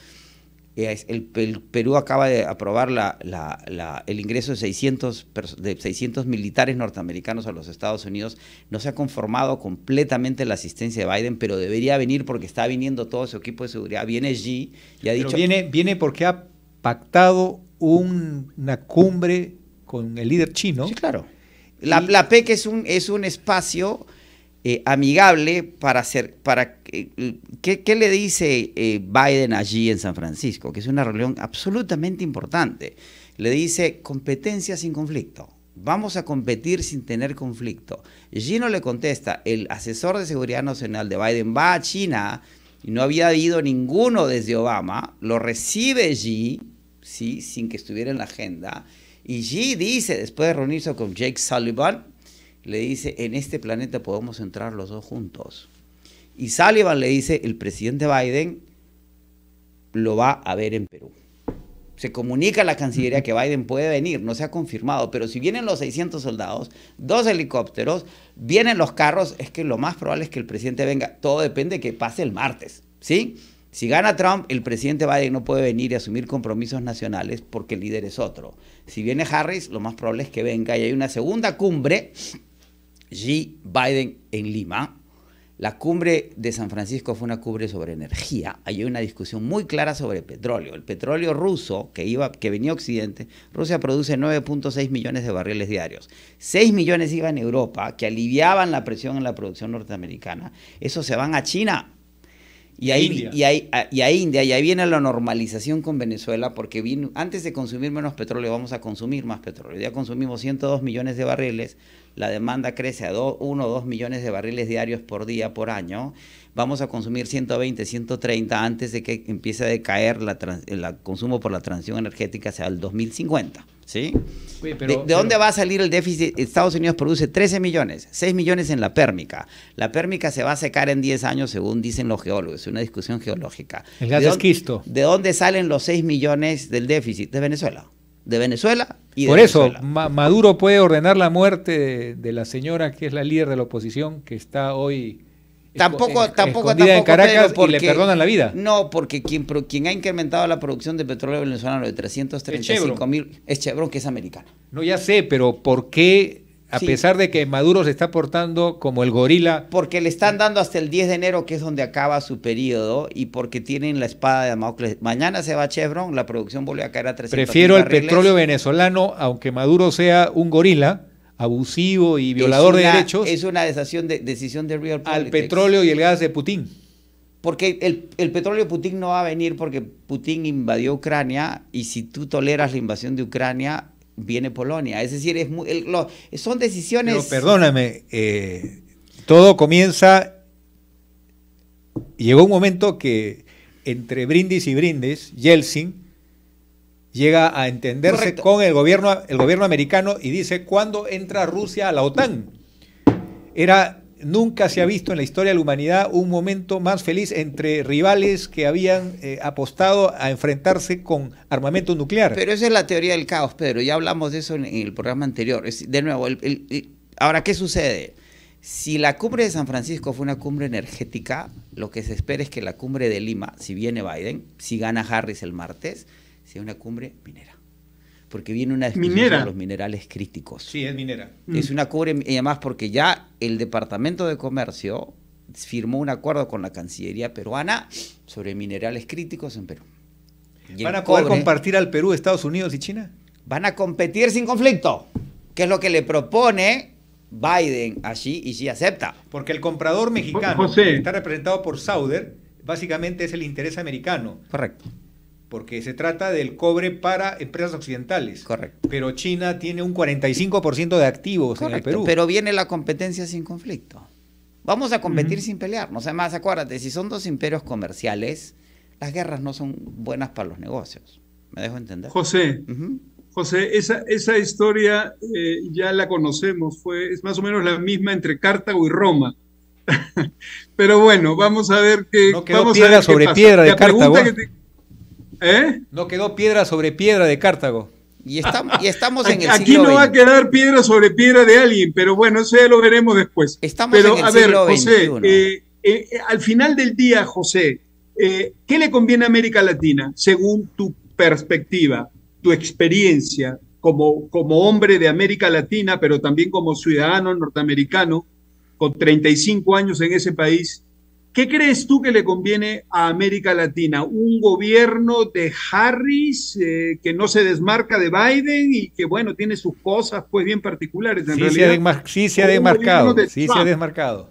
eh, el, Perú acaba de aprobar la, el ingreso de 600, de militares norteamericanos a los Estados Unidos. No se ha conformado completamente la asistencia de Biden, pero debería venir porque está viniendo todo su equipo de seguridad. Viene G y ha dicho... viene, viene porque ha pactado una cumbre con el líder chino. Sí, claro. La, la PEC es un, es un espacio eh, amigable para hacer, para eh, ¿qué, le dice eh, Biden allí en San Francisco? Que es una reunión absolutamente importante. Le dice competencia sin conflicto. Vamos a competir sin tener conflicto. no le contesta, el asesor de seguridad nacional de Biden va a China y no había ido ninguno desde Obama, lo recibe allí, ¿sí? sin que estuviera en la agenda, y Xi dice, después de reunirse con Jake Sullivan, le dice, en este planeta podemos entrar los dos juntos. Y Sullivan le dice, el presidente Biden lo va a ver en Perú. Se comunica a la Cancillería que Biden puede venir, no se ha confirmado, pero si vienen los 600 soldados, dos helicópteros, vienen los carros, es que lo más probable es que el presidente venga. Todo depende de que pase el martes, ¿sí? Si gana Trump, el presidente Biden no puede venir y asumir compromisos nacionales porque el líder es otro. Si viene Harris, lo más probable es que venga y hay una segunda cumbre G. Biden en Lima. La cumbre de San Francisco fue una cumbre sobre energía. Hay una discusión muy clara sobre petróleo. El petróleo ruso que, iba, que venía a Occidente, Rusia produce 9.6 millones de barriles diarios. 6 millones iban a Europa, que aliviaban la presión en la producción norteamericana. Eso se van a China y ahí, Y, ahí, ah, ahí India, viene la normalización con Venezuela, porque antes de consumir menos petróleo, vamos a consumir más petróleo. Ya consumimos 102 millones de barriles, la demanda crece a 1 o 2 millones de barriles diarios por día, por año. Vamos a consumir 120, 130 antes de que empiece a decaer la el consumo por la transición energética sea el 2050. ¿sí? ¿De, dónde va a salir el déficit? Estados Unidos produce 13 millones, 6 millones en la pérmica. La pérmica se va a secar en 10 años, según dicen los geólogos, es una discusión geológica. El gas ¿De ¿De dónde salen los 6 millones del déficit? De Venezuela. De Venezuela y de Por eso, Maduro puede ordenar la muerte de la señora que es la líder de la oposición que está hoy Tampoco, tampoco, tampoco. Caracas le perdonan la vida. No, porque quien, ha incrementado la producción de petróleo venezolano de 335 mil es Chevron, que es americano. No, ya sé, pero ¿por qué a pesar de que Maduro se está portando como el gorila. Porque le están dando hasta el 10 de enero, que es donde acaba su periodo, y porque tienen la espada de Damocles. Mañana se va Chevron, la producción vuelve a caer a 300. Prefiero el petróleo venezolano, aunque Maduro sea un gorila, abusivo y violador de derechos. Es una decisión de, decisión de Real Al petróleo y el gas de Putin. Porque el, petróleo de Putin no va a venir porque Putin invadió Ucrania y si tú toleras la invasión de Ucrania, viene Polonia. Es decir, es son decisiones... perdóname, eh, todo comienza... Llegó un momento que entre brindis y brindis, Yeltsin llega a entenderse con el gobierno, el gobierno americano y dice, ¿cuándo entra Rusia a la OTAN? Era, nunca se ha visto en la historia de la humanidad un momento más feliz entre rivales que habían eh, apostado a enfrentarse con armamento nuclear. Pero esa es la teoría del caos, Pedro. Ya hablamos de eso en el programa anterior. de nuevo, ahora, ¿qué sucede? Si la cumbre de San Francisco fue una cumbre energética, lo que se espera es que la cumbre de Lima, si viene Biden, si gana Harris el martes, sea una cumbre minera. Porque viene una discusión de los minerales críticos. Sí, es minera. Mm. Es una cumbre, y además porque ya el Departamento de Comercio firmó un acuerdo con la Cancillería peruana sobre minerales críticos en Perú. ¿Van a poder compartir al Perú, Estados Unidos y China? Van a competir sin conflicto, que es lo que le propone Biden allí y sí acepta. Porque el comprador mexicano, está representado por Sauder, básicamente es el interés americano. Correcto porque se trata del cobre para empresas occidentales. Correcto. Pero China tiene un 45% de activos en el Perú. Pero viene la competencia sin conflicto. Vamos a competir sin pelearnos. Además, acuérdate, si son dos imperios comerciales, las guerras no son buenas para los negocios. ¿Me dejo entender? José, José, esa, esa historia eh, ya la conocemos, fue, es más o menos la misma entre Cartago y Roma. Pero bueno, vamos a ver qué. No quedó sobre piedra de la Cartago. que te, ¿Eh? No quedó piedra sobre piedra de Cártago ah, Y, estamos ah, en el Aquí no va a quedar piedra sobre piedra de alguien, pero bueno, eso ya lo veremos después. Estamos pero, en a ver, José, eh, eh, al final del día, José, ¿qué le conviene a América Latina según tu perspectiva, tu experiencia como, como hombre de América Latina, pero también como ciudadano norteamericano, con 35 años en ese país? ¿Qué crees tú que le conviene a América Latina? ¿Un gobierno de Harris eh, que no se desmarca de Biden y que, bueno, tiene sus cosas pues bien particulares en sí realidad? Se se ha desmarcado, sí se ha desmarcado.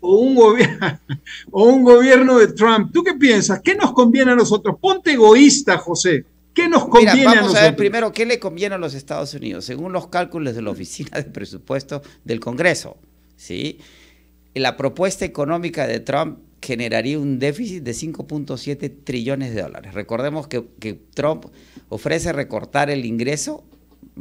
O un, o un gobierno de Trump. ¿Tú qué piensas? ¿Qué nos conviene a nosotros? Ponte egoísta, José. ¿Qué nos conviene Mira, a, nosotros? a, ver primero qué le conviene a los Estados Unidos, según los cálculos de la Oficina de Presupuesto del Congreso. ¿sí? la propuesta económica de Trump generaría un déficit de 5.7 trillones de dólares. Recordemos que, Trump ofrece recortar el ingreso,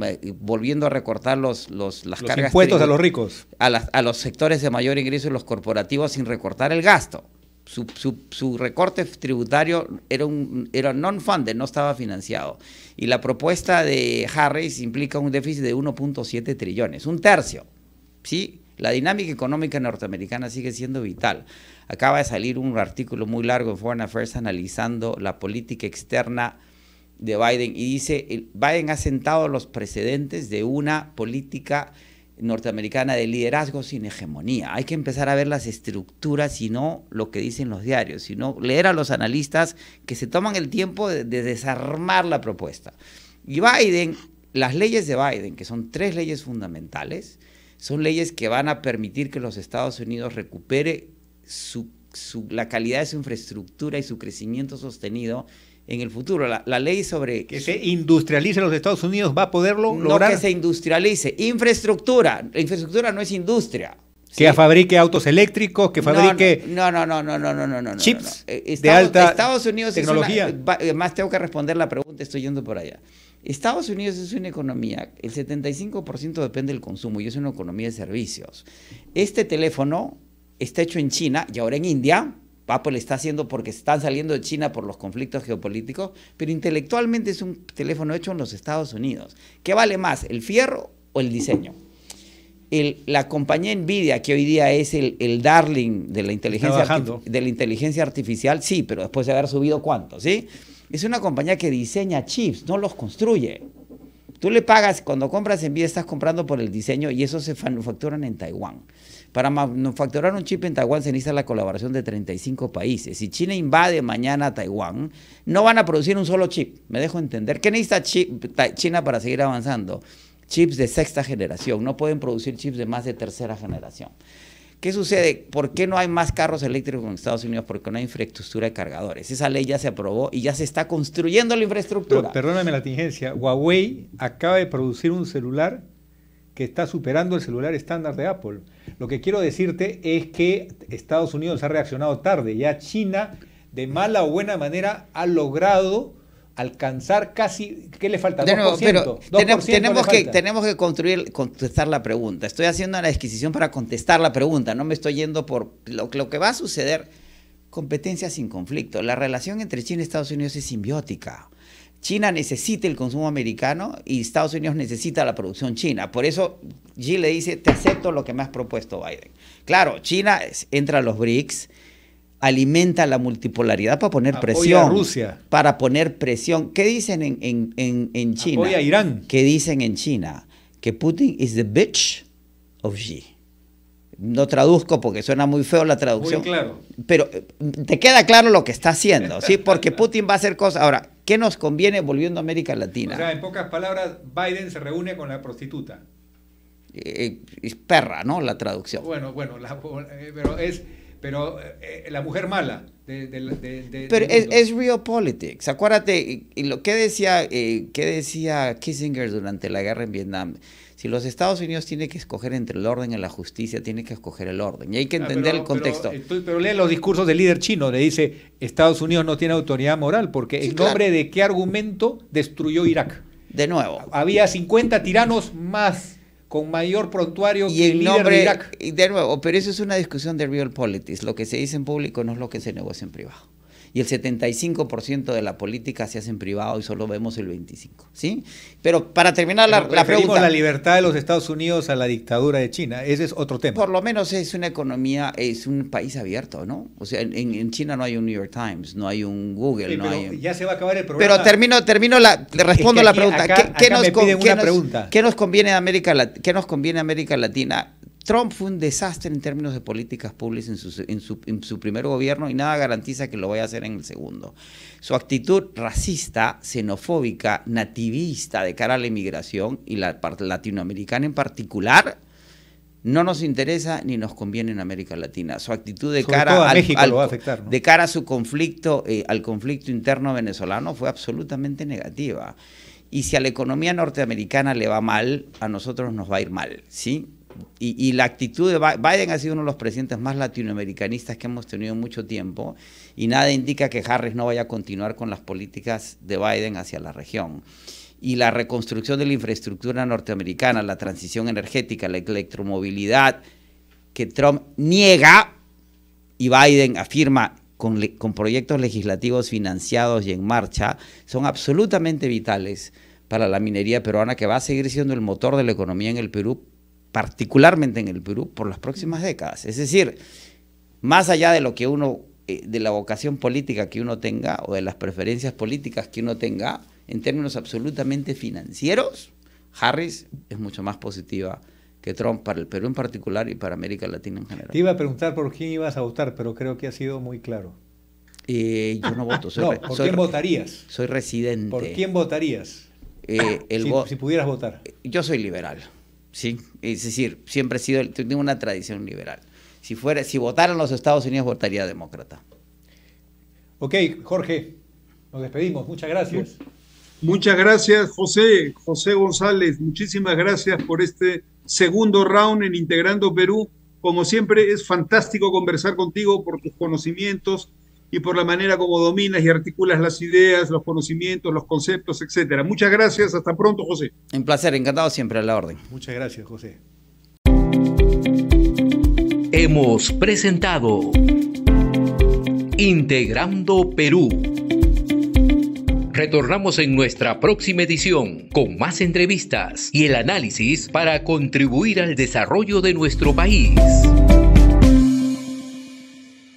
eh, volviendo a recortar los, los las los cargas. Impuestos a los ricos. A, los sectores de mayor ingreso y los corporativos sin recortar el gasto. Su, recorte tributario era, un, era non-funded, no estaba financiado. Y la propuesta de Harris implica un déficit de 1.7 trillones, un tercio. ¿Sí? La dinámica económica norteamericana sigue siendo vital. Acaba de salir un artículo muy largo en Foreign Affairs analizando la política externa de Biden y dice, Biden ha sentado los precedentes de una política norteamericana de liderazgo sin hegemonía. Hay que empezar a ver las estructuras y no lo que dicen los diarios, sino leer a los analistas que se toman el tiempo de, desarmar la propuesta. Y Biden, las leyes de Biden, que son tres leyes fundamentales, son leyes que van a permitir que los Estados Unidos recupere su, la calidad de su infraestructura y su crecimiento sostenido en el futuro. La, ley sobre... Que se industrialice los Estados Unidos va a poderlo lograr. No que se industrialice. Infraestructura. La infraestructura no es industria. Que fabrique autos eléctricos, que fabrique. No, no, no, no, no, no, no, no. Chips eh, de alta Estados Unidos tecnología. Es eh, más tengo que responder la pregunta, estoy yendo por allá. Estados Unidos es una economía, el 75% depende del consumo y es una economía de servicios. Este teléfono está hecho en China y ahora en India. Apple está haciendo porque están saliendo de China por los conflictos geopolíticos, pero intelectualmente es un teléfono hecho en los Estados Unidos. ¿Qué vale más, el fierro o el diseño? la compañía Nvidia, que hoy día es el, darling de la, inteligencia de la inteligencia artificial, sí, pero después de haber subido cuánto, ¿sí? Es una compañía que diseña chips, no los construye. Tú le pagas, cuando compras Nvidia estás comprando por el diseño y eso se manufacturan en Taiwán. Para manufacturar un chip en Taiwán se necesita la colaboración de 35 países. Si China invade mañana Taiwán, no van a producir un solo chip. Me dejo entender. ¿Qué necesita China para seguir avanzando? chips de sexta generación, no pueden producir chips de más de tercera generación. ¿Qué sucede? ¿Por qué no hay más carros eléctricos en Estados Unidos? Porque no hay infraestructura de cargadores. Esa ley ya se aprobó y ya se está construyendo la infraestructura. perdóname la tingencia. Huawei acaba de producir un celular que está superando el celular estándar de Apple. Lo que quiero decirte es que Estados Unidos ha reaccionado tarde. Ya China, de mala o buena manera, ha logrado alcanzar casi, ¿qué le falta? 2%, tenemos, que, tenemos que construir, contestar la pregunta. Estoy haciendo una disquisición para contestar la pregunta, no me estoy yendo por lo, lo que va a suceder. Competencia sin conflicto. La relación entre China y Estados Unidos es simbiótica. China necesita el consumo americano y Estados Unidos necesita la producción china. Por eso Xi le dice, te acepto lo que me has propuesto, Biden. Claro, China entra a los BRICS, alimenta la multipolaridad para poner presión. Para poner presión. ¿Qué dicen en, China? Voy a Irán. ¿Qué dicen en China? Que Putin is the bitch of Xi. No traduzco porque suena muy feo la traducción. claro. Pero eh, te queda claro lo que está haciendo, ¿sí? Porque Putin va a hacer cosas. Ahora, ¿qué nos conviene volviendo a América Latina? O sea, en pocas palabras, Biden se reúne con la prostituta. Eh, eh, es perra, ¿no? La traducción. Bueno, bueno, pero es pero eh, eh, la mujer mala. pero es, real politics. Acuérdate, y lo que decía, eh, decía Kissinger durante la guerra en Vietnam. Si los Estados Unidos tienen que escoger entre el orden y la justicia, tienen que escoger el orden. Y hay que ah, entender el contexto. Pero, lee los discursos del líder chino, le dice, Estados Unidos no tiene autoridad moral, porque en nombre de qué argumento destruyó Irak. De nuevo. Había 50 tiranos más con mayor prontuario y el nombre, Irak. Y de nuevo, pero eso es una discusión de real politics. Lo que se dice en público no es lo que se negocia en privado y el 75% de la política se hace en privado y solo vemos el 25%. ¿sí? Pero para terminar la, la pregunta... la libertad de los Estados Unidos a la dictadura de China, ese es otro tema. Por lo menos es una economía, es un país abierto, ¿no? O sea, en, China no hay un New York Times, no hay un Google, no Ya se va a acabar el programa. Pero termino, termino la, respondo la pregunta. ¿Qué, nos, conviene América, ¿Qué nos conviene a América Latina? Trump fue un desastre en términos de políticas públicas en su, primer gobierno y nada garantiza que lo vaya a hacer en el segundo. Su actitud racista, xenofóbica, nativista de cara a la inmigración y la latinoamericana en particular no nos interesa ni nos conviene en América Latina. Su actitud de cara al, cara a su conflicto eh, al conflicto interno venezolano fue absolutamente negativa. Y si a la economía norteamericana le va mal, a nosotros nos va a ir mal, ¿sí? y, la actitud de Biden ha sido uno de los presidentes más latinoamericanistas que hemos tenido en mucho tiempo y nada indica que Harris no vaya a continuar con las políticas de Biden hacia la región. Y la reconstrucción de la infraestructura norteamericana, la transición energética, la electromovilidad, que Trump niega y Biden afirma con proyectos legislativos financiados y en marcha, son absolutamente vitales para la minería peruana que va a seguir siendo el motor de la economía en el Perú particularmente en el Perú, por las próximas décadas. Es decir, más allá de lo que uno, eh, de la vocación política que uno tenga o de las preferencias políticas que uno tenga, en términos absolutamente financieros, Harris es mucho más positiva que Trump para el Perú en particular y para América Latina en general. Te iba a preguntar por quién ibas a votar, pero creo que ha sido muy claro. Eh, yo no voto. Soy ¿Por quién votarías? Soy residente. ¿Por quién votarías? Eh, el si, pudieras votar. Yo soy liberal. ¿sí? Es decir, siempre he sido, una tradición liberal. Si, fuera, si votaran los Estados Unidos, votaría demócrata. Ok, Jorge, nos despedimos. Muchas gracias. Muchas gracias, José. José González, muchísimas gracias por este segundo round en Integrando Perú. Como siempre, es fantástico conversar contigo por tus conocimientos, y por la manera como dominas y articulas las ideas, los conocimientos, los conceptos, etcétera. Muchas gracias, hasta pronto, José. Un placer, encantado siempre a la orden. Muchas gracias, José. Hemos presentado Integrando Perú. Retornamos en nuestra próxima edición con más entrevistas y el análisis para contribuir al desarrollo de nuestro país.